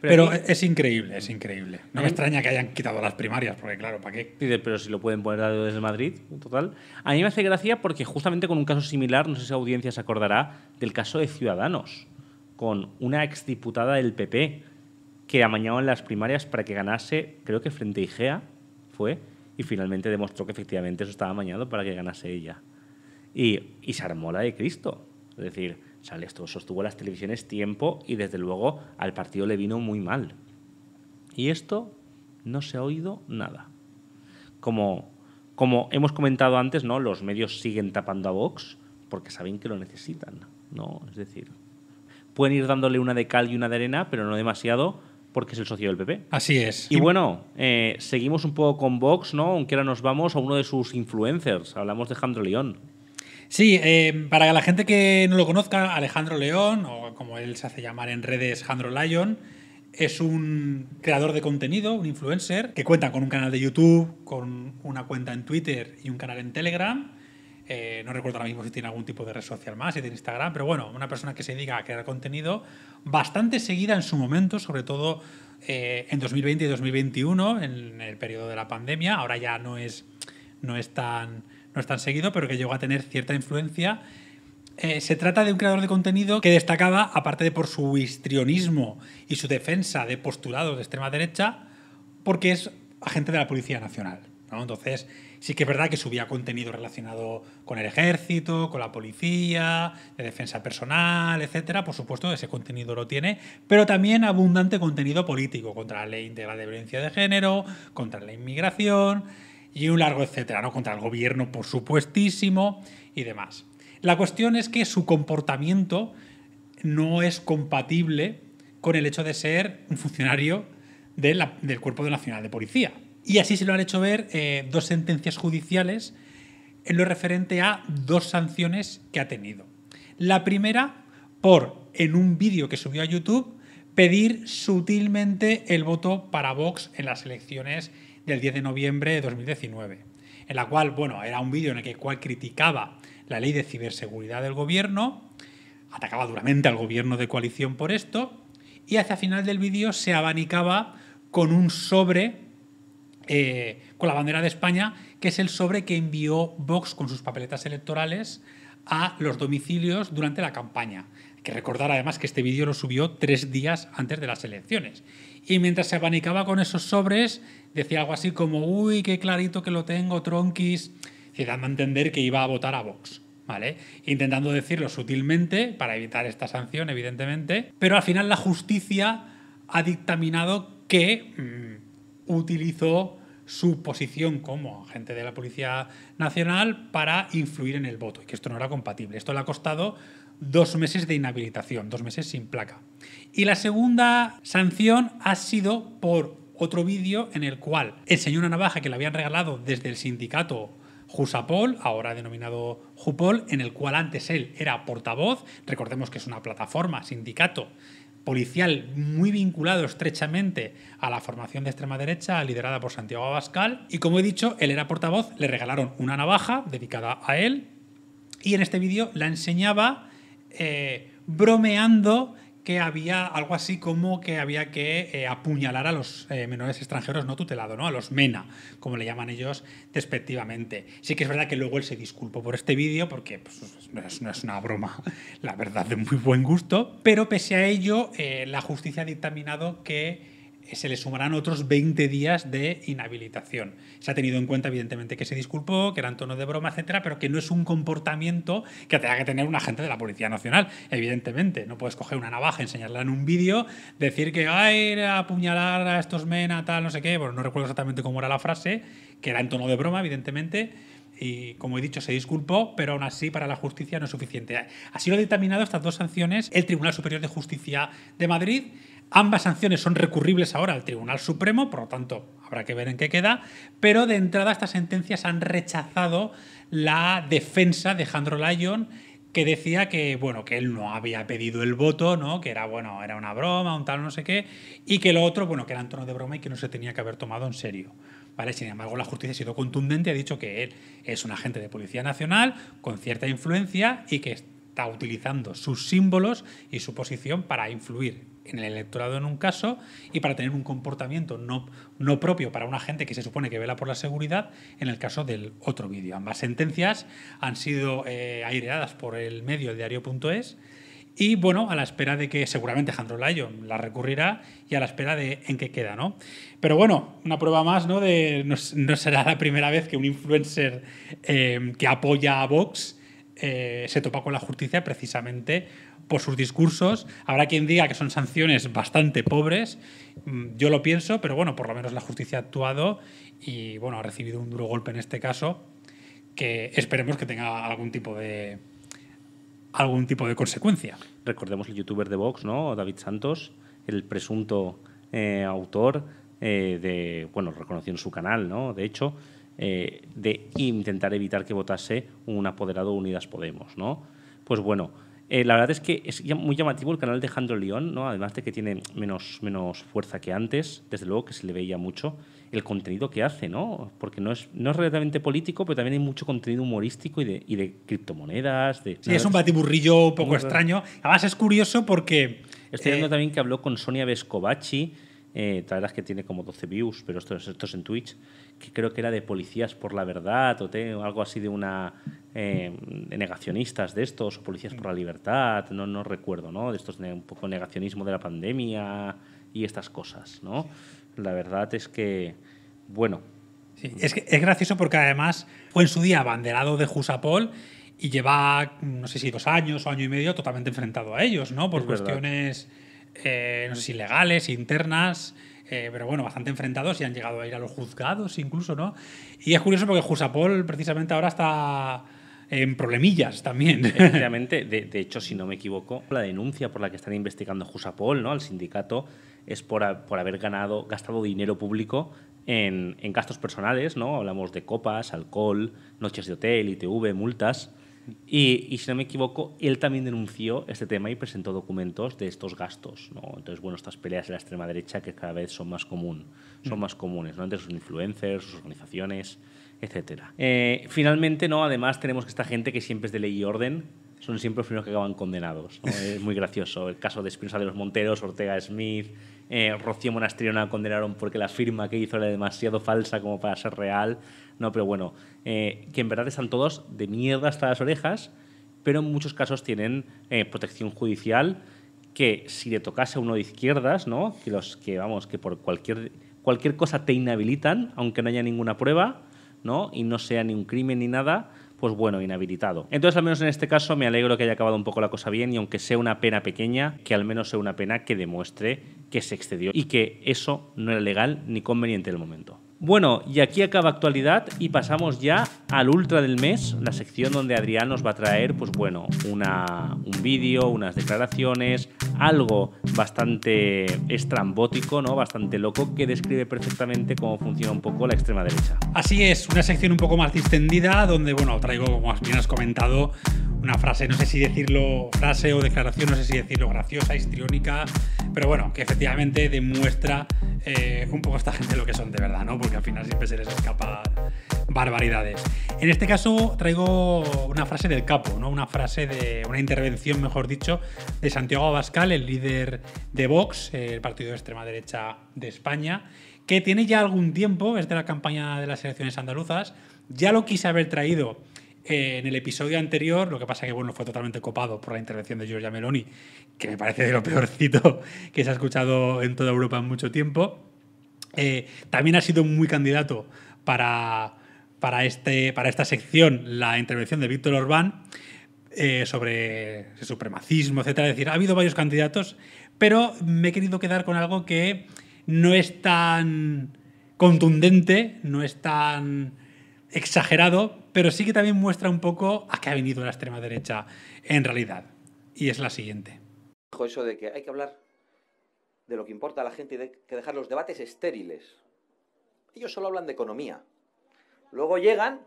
Pero, es increíble, es increíble. No me extraña que hayan quitado las primarias, porque claro, ¿para qué? Pero si lo pueden poner desde Madrid, en total. A mí me hace gracia porque justamente con un caso similar, no sé si la audiencia se acordará, del caso de Ciudadanos, con una exdiputada del PP que en las primarias para que ganase, creo que frente a IGEA, fue, y finalmente demostró que efectivamente eso estaba mañado para que ganase ella. Y, y se armó la de Cristo. Es decir, sale sostuvo las televisiones tiempo y desde luego al partido le vino muy mal. Y esto no se ha oído nada. Como, como hemos comentado antes, ¿no? los medios siguen tapando a Vox porque saben que lo necesitan. ¿no? Es decir, pueden ir dándole una de cal y una de arena, pero no demasiado, porque es el socio del PP. Así es. Y bueno, eh, seguimos un poco con Vox, ¿no? Aunque ahora nos vamos a uno de sus influencers. Hablamos de Alejandro León. Sí, eh, para la gente que no lo conozca, Alejandro León, o como él se hace llamar en redes, Alejandro Lyon, es un creador de contenido, un influencer, que cuenta con un canal de YouTube, con una cuenta en Twitter y un canal en Telegram eh, no recuerdo ahora mismo si tiene algún tipo de red social más, si tiene Instagram, pero bueno, una persona que se dedica a crear contenido bastante seguida en su momento, sobre todo eh, en 2020 y 2021, en el periodo de la pandemia. Ahora ya no es, no tan, no es tan seguido, pero que llegó a tener cierta influencia. Eh, se trata de un creador de contenido que destacaba, aparte de por su histrionismo y su defensa de postulados de extrema derecha, porque es agente de la Policía Nacional. Entonces, sí que es verdad que subía contenido relacionado con el ejército, con la policía, de defensa personal, etcétera. Por supuesto, ese contenido lo tiene, pero también abundante contenido político contra la ley integral de violencia de género, contra la inmigración y un largo etcétera, ¿no? Contra el gobierno, por supuestísimo, y demás. La cuestión es que su comportamiento no es compatible con el hecho de ser un funcionario del Cuerpo Nacional de Policía. Y así se lo han hecho ver eh, dos sentencias judiciales en lo referente a dos sanciones que ha tenido. La primera, por, en un vídeo que subió a YouTube, pedir sutilmente el voto para Vox en las elecciones del 10 de noviembre de 2019, en la cual, bueno, era un vídeo en el que cual criticaba la ley de ciberseguridad del gobierno, atacaba duramente al gobierno de coalición por esto, y hacia final del vídeo se abanicaba con un sobre eh, con la bandera de España, que es el sobre que envió Vox con sus papeletas electorales a los domicilios durante la campaña. que recordar además que este vídeo lo subió tres días antes de las elecciones. Y mientras se abanicaba con esos sobres, decía algo así como, uy, qué clarito que lo tengo, tronquis, y dando a entender que iba a votar a Vox. ¿Vale? Intentando decirlo sutilmente para evitar esta sanción, evidentemente, pero al final la justicia ha dictaminado que mm, utilizó su posición como agente de la Policía Nacional para influir en el voto y que esto no era compatible. Esto le ha costado dos meses de inhabilitación, dos meses sin placa. Y la segunda sanción ha sido por otro vídeo en el cual enseñó una navaja que le habían regalado desde el sindicato Jusapol, ahora denominado Jupol, en el cual antes él era portavoz, recordemos que es una plataforma, sindicato policial muy vinculado estrechamente a la formación de extrema derecha liderada por Santiago Abascal. Y como he dicho, él era portavoz, le regalaron una navaja dedicada a él y en este vídeo la enseñaba eh, bromeando que había algo así como que había que eh, apuñalar a los eh, menores extranjeros no tutelados, ¿no? a los MENA, como le llaman ellos despectivamente. Sí que es verdad que luego él se disculpó por este vídeo porque pues, no, es, una broma, la verdad, de muy buen gusto, pero pese a ello, eh, la justicia ha dictaminado que se le sumarán otros 20 días de inhabilitación. Se ha tenido en cuenta, evidentemente, que se disculpó, que era en tono de broma, etcétera, pero que no es un comportamiento que tenga que tener un agente de la Policía Nacional, evidentemente. No puedes coger una navaja, enseñarla en un vídeo, decir que ay apuñalar a estos mena, tal, no sé qué. Bueno, no recuerdo exactamente cómo era la frase, que era en tono de broma, evidentemente y como he dicho se disculpó, pero aún así para la justicia no es suficiente. Así lo ha determinado estas dos sanciones el Tribunal Superior de Justicia de Madrid Ambas sanciones son recurribles ahora al Tribunal Supremo, por lo tanto, habrá que ver en qué queda, pero de entrada estas sentencias han rechazado la defensa de Jandro Lyon que decía que bueno que él no había pedido el voto no que era bueno era una broma un tal no sé qué y que lo otro bueno que era en tono de broma y que no se tenía que haber tomado en serio vale sin embargo la justicia ha sido contundente ha dicho que él es un agente de policía nacional con cierta influencia y que está utilizando sus símbolos y su posición para influir en el electorado en un caso y para tener un comportamiento no, no propio para una gente que se supone que vela por la seguridad en el caso del otro vídeo. Ambas sentencias han sido eh, aireadas por el medio el diario.es y bueno, a la espera de que seguramente Alejandro Lyon la recurrirá y a la espera de en qué queda, ¿no? Pero bueno, una prueba más, ¿no? De, no, será la primera vez que un influencer eh, que apoya a Vox eh, se topa con la justicia precisamente por sus discursos. Habrá quien diga que son sanciones bastante pobres. Mm, yo lo pienso, pero bueno, por lo menos la justicia ha actuado y bueno, ha recibido un duro golpe en este caso que esperemos que tenga algún tipo de algún tipo de consecuencia. Recordemos el youtuber de Vox, ¿no? David Santos, el presunto eh, autor eh, de, bueno, reconoció en su canal, ¿no? De hecho, eh, de intentar evitar que votase un apoderado Unidas Podemos, ¿no? Pues bueno, eh, la verdad es que es muy llamativo el canal de Jandro León, ¿no? además de que tiene menos, menos fuerza que antes, desde luego que se le veía mucho el contenido que hace, ¿no? porque no es, no es relativamente político, pero también hay mucho contenido humorístico y de, y de criptomonedas. sí, es un batiburrillo un poco extraño. Además es curioso porque... Estoy viendo eh, también que habló con Sonia Vescovaci, eh, que tiene como 12 views, pero estos en Twitch, que creo que era de policías por la verdad o algo así de una eh, de negacionistas de estos o policías por la libertad, no, no recuerdo, ¿no? De estos un poco negacionismo de la pandemia y estas cosas, ¿no? La verdad es que, bueno. Sí, es, es gracioso porque además fue en su día abanderado de Jusapol y lleva, no sé si dos años o año y medio totalmente enfrentado a ellos, ¿no? Por cuestiones... Eh, no sé si legales, internas, eh, pero bueno, bastante enfrentados y han llegado a ir a los juzgados incluso, ¿no? Y es curioso porque Jusapol precisamente ahora está en problemillas también. de, hecho, si no me equivoco, la denuncia por la que están investigando Jusapol, ¿no? Al sindicato, es por, haber ganado, gastado dinero público en, en, gastos personales, ¿no? Hablamos de copas, alcohol, noches de hotel, ITV, multas. Y, si no me equivoco, él también denunció este tema y presentó documentos de estos gastos. Entonces, bueno, estas peleas de la extrema derecha que cada vez son más, común, son mm. más comunes, ¿no? entre sus influencers, sus organizaciones, etc. Mm. Eh, finalmente, ¿no? además, tenemos que esta gente que siempre es de ley y orden, son siempre los primeros que acaban condenados. Es muy gracioso. El caso de Espinosa de los Monteros, Ortega Smith, eh, Rocío Monastriona condenaron porque la firma que hizo era demasiado falsa como para ser real. No, pero bueno, eh, que en verdad están todos de mierda hasta las orejas, pero en muchos casos tienen eh, protección judicial que si le tocase a uno de izquierdas, ¿no? Que los que vamos, que por cualquier cualquier cosa te inhabilitan, aunque no haya ninguna prueba, ¿no? Y no sea ni un crimen ni nada, pues bueno, inhabilitado. Entonces, al menos en este caso, me alegro que haya acabado un poco la cosa bien y aunque sea una pena pequeña, que al menos sea una pena que demuestre que se excedió y que eso no era legal ni conveniente en el momento. Bueno, y aquí acaba actualidad y pasamos ya al ultra del mes, la sección donde Adrián nos va a traer, pues bueno, un vídeo, unas declaraciones, algo bastante estrambótico, ¿no? Bastante loco, que describe perfectamente cómo funciona un poco la extrema derecha. Así es, una sección un poco más distendida, donde, bueno, traigo, como bien has comentado, una frase, no sé si decirlo frase o declaración, no sé si decirlo graciosa, histriónica, pero bueno, que efectivamente demuestra eh, un poco a esta gente lo que son de verdad, ¿no? Porque al final siempre se les escapa barbaridades. En este caso traigo una frase del capo, ¿no? Una frase de una intervención, mejor dicho, de Santiago Abascal, el líder de Vox, el partido de extrema derecha de España, que tiene ya algún tiempo, es de la campaña de las elecciones andaluzas, ya lo quise haber traído eh, en el episodio anterior, lo que pasa que bueno, fue totalmente copado por la intervención de Giorgia Meloni, que me parece de lo peorcito que se ha escuchado en toda Europa en mucho tiempo. Eh, también ha sido muy candidato para, este, para esta sección la intervención de Víctor Orbán eh, sobre supremacismo, etcétera. Es decir, ha habido varios candidatos, pero me he querido quedar con algo que no es tan contundente, no es tan exagerado, pero sí que también muestra un poco a qué ha venido la extrema derecha en realidad. Y es la siguiente. Dijo eso de que hay que hablar de lo que importa a la gente y de que dejar los debates estériles. Ellos solo hablan de economía. Luego llegan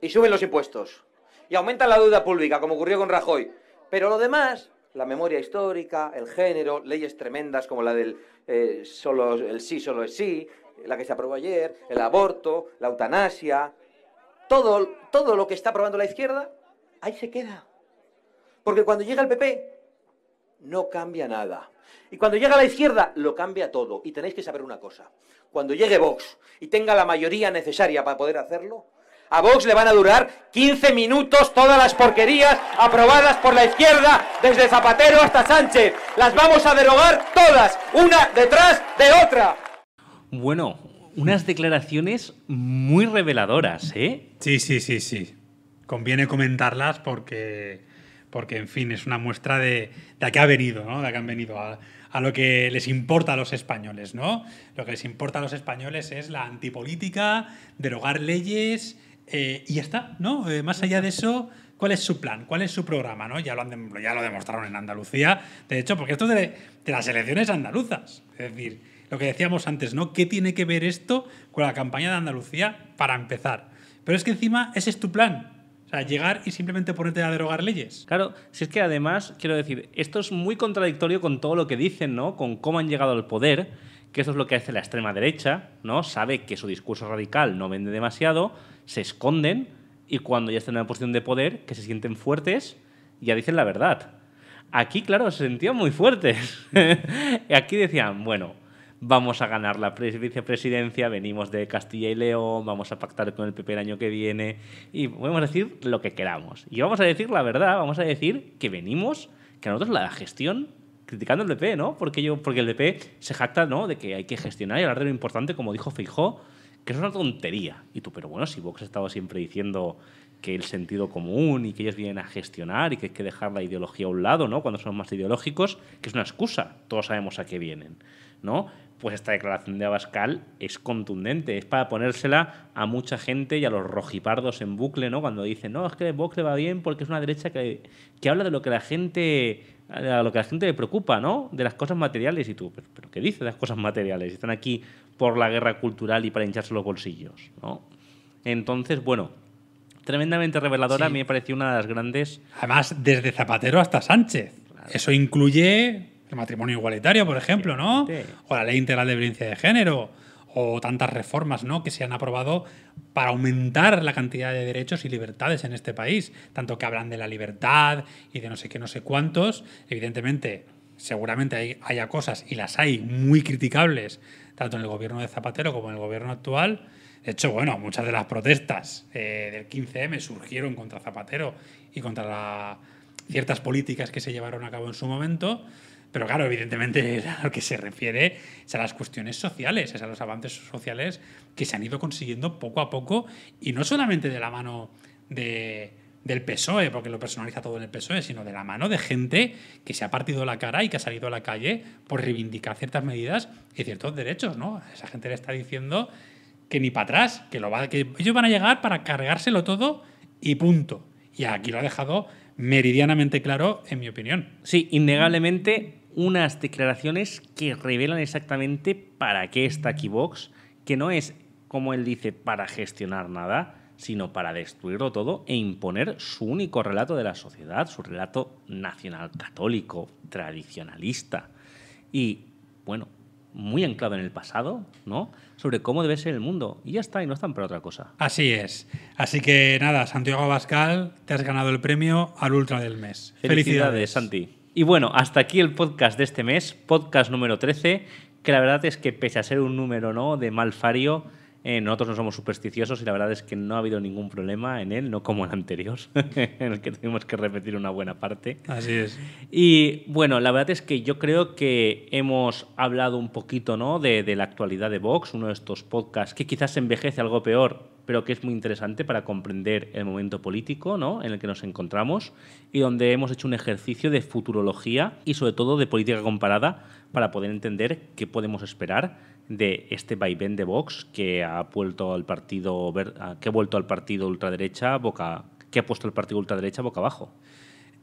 y suben los impuestos. Y aumentan la deuda pública, como ocurrió con Rajoy. Pero lo demás, la memoria histórica, el género, leyes tremendas como la del eh, solo, el sí, solo es sí, la que se aprobó ayer, el aborto, la eutanasia, todo, todo lo que está aprobando la izquierda, ahí se queda. Porque cuando llega el PP, no cambia nada. Y cuando llega la izquierda, lo cambia todo. Y tenéis que saber una cosa. Cuando llegue Vox y tenga la mayoría necesaria para poder hacerlo, a Vox le van a durar 15 minutos todas las porquerías aprobadas por la izquierda, desde Zapatero hasta Sánchez. Las vamos a derogar todas, una detrás de otra. Bueno, unas declaraciones muy reveladoras, ¿eh? Sí, sí, sí, sí. Conviene comentarlas porque, porque en fin, es una muestra de, de a qué ha venido, ¿no? De a qué han venido, a, a, lo que les importa a los españoles, ¿no? Lo que les importa a los españoles es la antipolítica, derogar leyes eh, y ya está, ¿no? Eh, más allá de eso, cuál es su plan, cuál es su programa, ¿no? Ya lo, han, ya lo demostraron en Andalucía, de hecho, porque esto de, de las elecciones andaluzas, es decir, lo que decíamos antes, ¿no? ¿Qué tiene que ver esto con la campaña de Andalucía para empezar? Pero es que encima ese es tu plan. O sea, llegar y simplemente ponerte a derogar leyes. Claro, si es que además, quiero decir, esto es muy contradictorio con todo lo que dicen, ¿no? Con cómo han llegado al poder, que eso es lo que hace la extrema derecha, ¿no? Sabe que su discurso radical no vende demasiado, se esconden y cuando ya están en una posición de poder, que se sienten fuertes, ya dicen la verdad. Aquí, claro, se sentían muy fuertes. Aquí decían, bueno, vamos a ganar la vicepresidencia, venimos de Castilla y León, vamos a pactar con el PP el año que viene y podemos decir lo que queramos. Y vamos a decir la verdad, vamos a decir que venimos, que nosotros la gestión criticando el PP, ¿no? Porque yo porque el PP se jacta, ¿no? de que hay que gestionar y hablar de lo importante, como dijo Feijó, que es una tontería. Y tú, pero bueno, si Vox ha estado siempre diciendo que el sentido común y que ellos vienen a gestionar y que hay que dejar la ideología a un lado, ¿no? Cuando son más ideológicos, que es una excusa. Todos sabemos a qué vienen, ¿no? pues esta declaración de Abascal es contundente, es para ponérsela a mucha gente y a los rojipardos en bucle, ¿no? Cuando dicen, no, es que el le va bien porque es una derecha que, habla de lo que la gente lo que la gente le preocupa, ¿no? De las cosas materiales y tú, ¿pero, qué dice de las cosas materiales? Están aquí por la guerra cultural y para hincharse los bolsillos, ¿no? Entonces, bueno, tremendamente reveladora, a mí me pareció una de las grandes. Además, desde Zapatero hasta Sánchez. Eso incluye matrimonio igualitario, por ejemplo, ¿no? O la ley integral de violencia de género, o tantas reformas, ¿no? Que se han aprobado para aumentar la cantidad de derechos y libertades en este país. Tanto que hablan de la libertad y de no sé qué, no sé cuántos. Evidentemente, seguramente hay, haya cosas, y las hay, muy criticables, tanto en el gobierno de Zapatero como en el gobierno actual. De hecho, bueno, muchas de las protestas eh, del 15M surgieron contra Zapatero y contra la, ciertas políticas que se llevaron a cabo en su momento. Pero claro, evidentemente a lo que se refiere es a las cuestiones sociales, es a los avances sociales que se han ido consiguiendo poco a poco y no solamente de la mano de, del PSOE, porque lo personaliza todo en el PSOE, sino de la mano de gente que se ha partido la cara y que ha salido a la calle por reivindicar ciertas medidas y ciertos derechos, ¿no? Esa gente le está diciendo que ni para atrás, que, lo va, que ellos van a llegar para cargárselo todo y punto. Y aquí lo ha dejado meridianamente claro, en mi opinión. Sí, innegablemente unas declaraciones que revelan exactamente para qué está aquí que no es, como él dice, para gestionar nada, sino para destruirlo todo e imponer su único relato de la sociedad, su relato nacional católico, tradicionalista. Y, bueno, muy anclado en el pasado, ¿no? Sobre cómo debe ser el mundo. Y ya está, y no están para otra cosa. Así es. Así que nada, Santiago Abascal, te has ganado el premio al Ultra del mes. Felicidades Santi. Y bueno, hasta aquí el podcast de este mes, podcast número 13, que la verdad es que pese a ser un número ¿no? de mal fario, eh, nosotros no somos supersticiosos y la verdad es que no ha habido ningún problema en él, no como el anterior, en el que tuvimos que repetir una buena parte. Así es. Y bueno, la verdad es que yo creo que hemos hablado un poquito ¿no? de, la actualidad de Vox, uno de estos podcasts que quizás envejece algo peor, pero que es muy interesante para comprender el momento político ¿no? en el que nos encontramos y donde hemos hecho un ejercicio de futurología y sobre todo de política comparada para poder entender qué podemos esperar de este vaivén de Vox que ha vuelto al partido ah, que ha vuelto al partido ultraderecha boca que ha puesto el partido ultraderecha boca abajo.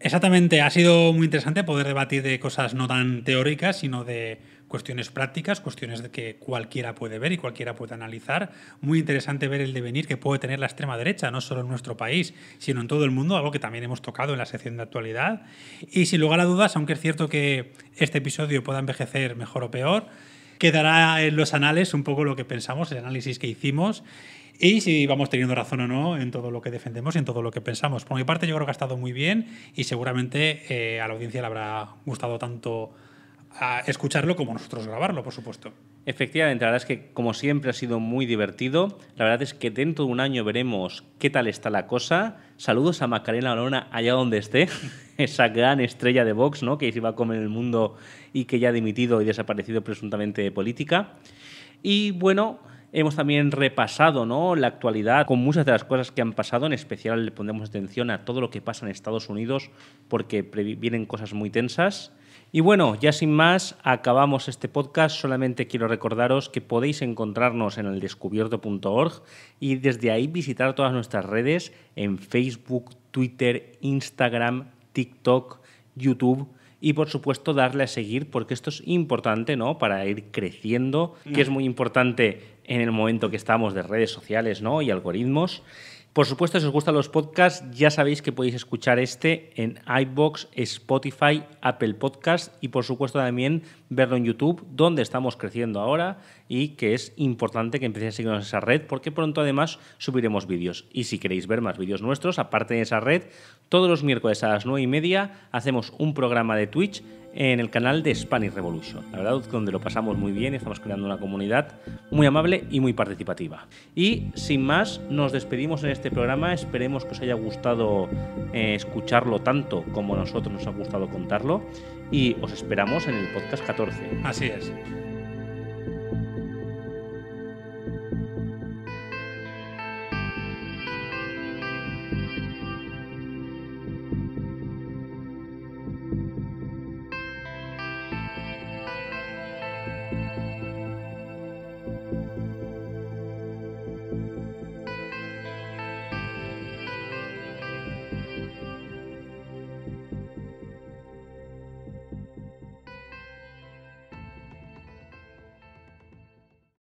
Exactamente, ha sido muy interesante poder debatir de cosas no tan teóricas, sino de cuestiones prácticas, cuestiones de que cualquiera puede ver y cualquiera puede analizar. Muy interesante ver el devenir que puede tener la extrema derecha, no solo en nuestro país, sino en todo el mundo, algo que también hemos tocado en la sección de actualidad. Y sin lugar a dudas, aunque es cierto que este episodio pueda envejecer mejor o peor, quedará en los anales un poco lo que pensamos, el análisis que hicimos y si vamos teniendo razón o no en todo lo que defendemos y en todo lo que pensamos. Por mi parte, yo creo que ha estado muy bien y seguramente eh, a la audiencia le habrá gustado tanto a ah, escucharlo como nosotros grabarlo, por supuesto. Efectivamente, la verdad es que como siempre ha sido muy divertido. La verdad es que dentro de un año veremos qué tal está la cosa. Saludos a Macarena Olona allá donde esté, esa gran estrella de Vox, ¿no? que se iba a comer el mundo y que ya ha dimitido y desaparecido presuntamente de política. Y bueno, hemos también repasado ¿no? la actualidad con muchas de las cosas que han pasado. En especial le pondremos atención a todo lo que pasa en Estados Unidos porque vienen cosas muy tensas. Y bueno, ya sin más, acabamos este podcast. Solamente quiero recordaros que podéis encontrarnos en eldescubierto.org y desde ahí visitar todas nuestras redes en Facebook, Twitter, Instagram, TikTok, YouTube y por supuesto darle a seguir porque esto es importante, ¿no? Para ir creciendo, que es muy importante en el momento que estamos de redes sociales, ¿no? Y algoritmos. Por supuesto, si os gustan los podcasts, ya sabéis que podéis escuchar este en iBox, Spotify, Apple Podcasts y por supuesto también verlo en YouTube, donde estamos creciendo ahora y que es importante que empecéis a seguirnos en esa red porque pronto además subiremos vídeos. Y si queréis ver más vídeos nuestros, aparte de esa red, todos los miércoles a las 9 y media hacemos un programa de Twitch en el canal de Spanish Revolution. La verdad, donde lo pasamos muy bien estamos creando una comunidad muy amable y muy participativa. Y sin más, nos despedimos en este programa. Esperemos que os haya gustado eh, escucharlo tanto como a nosotros nos ha gustado contarlo. Y os esperamos en el podcast 14. Así es.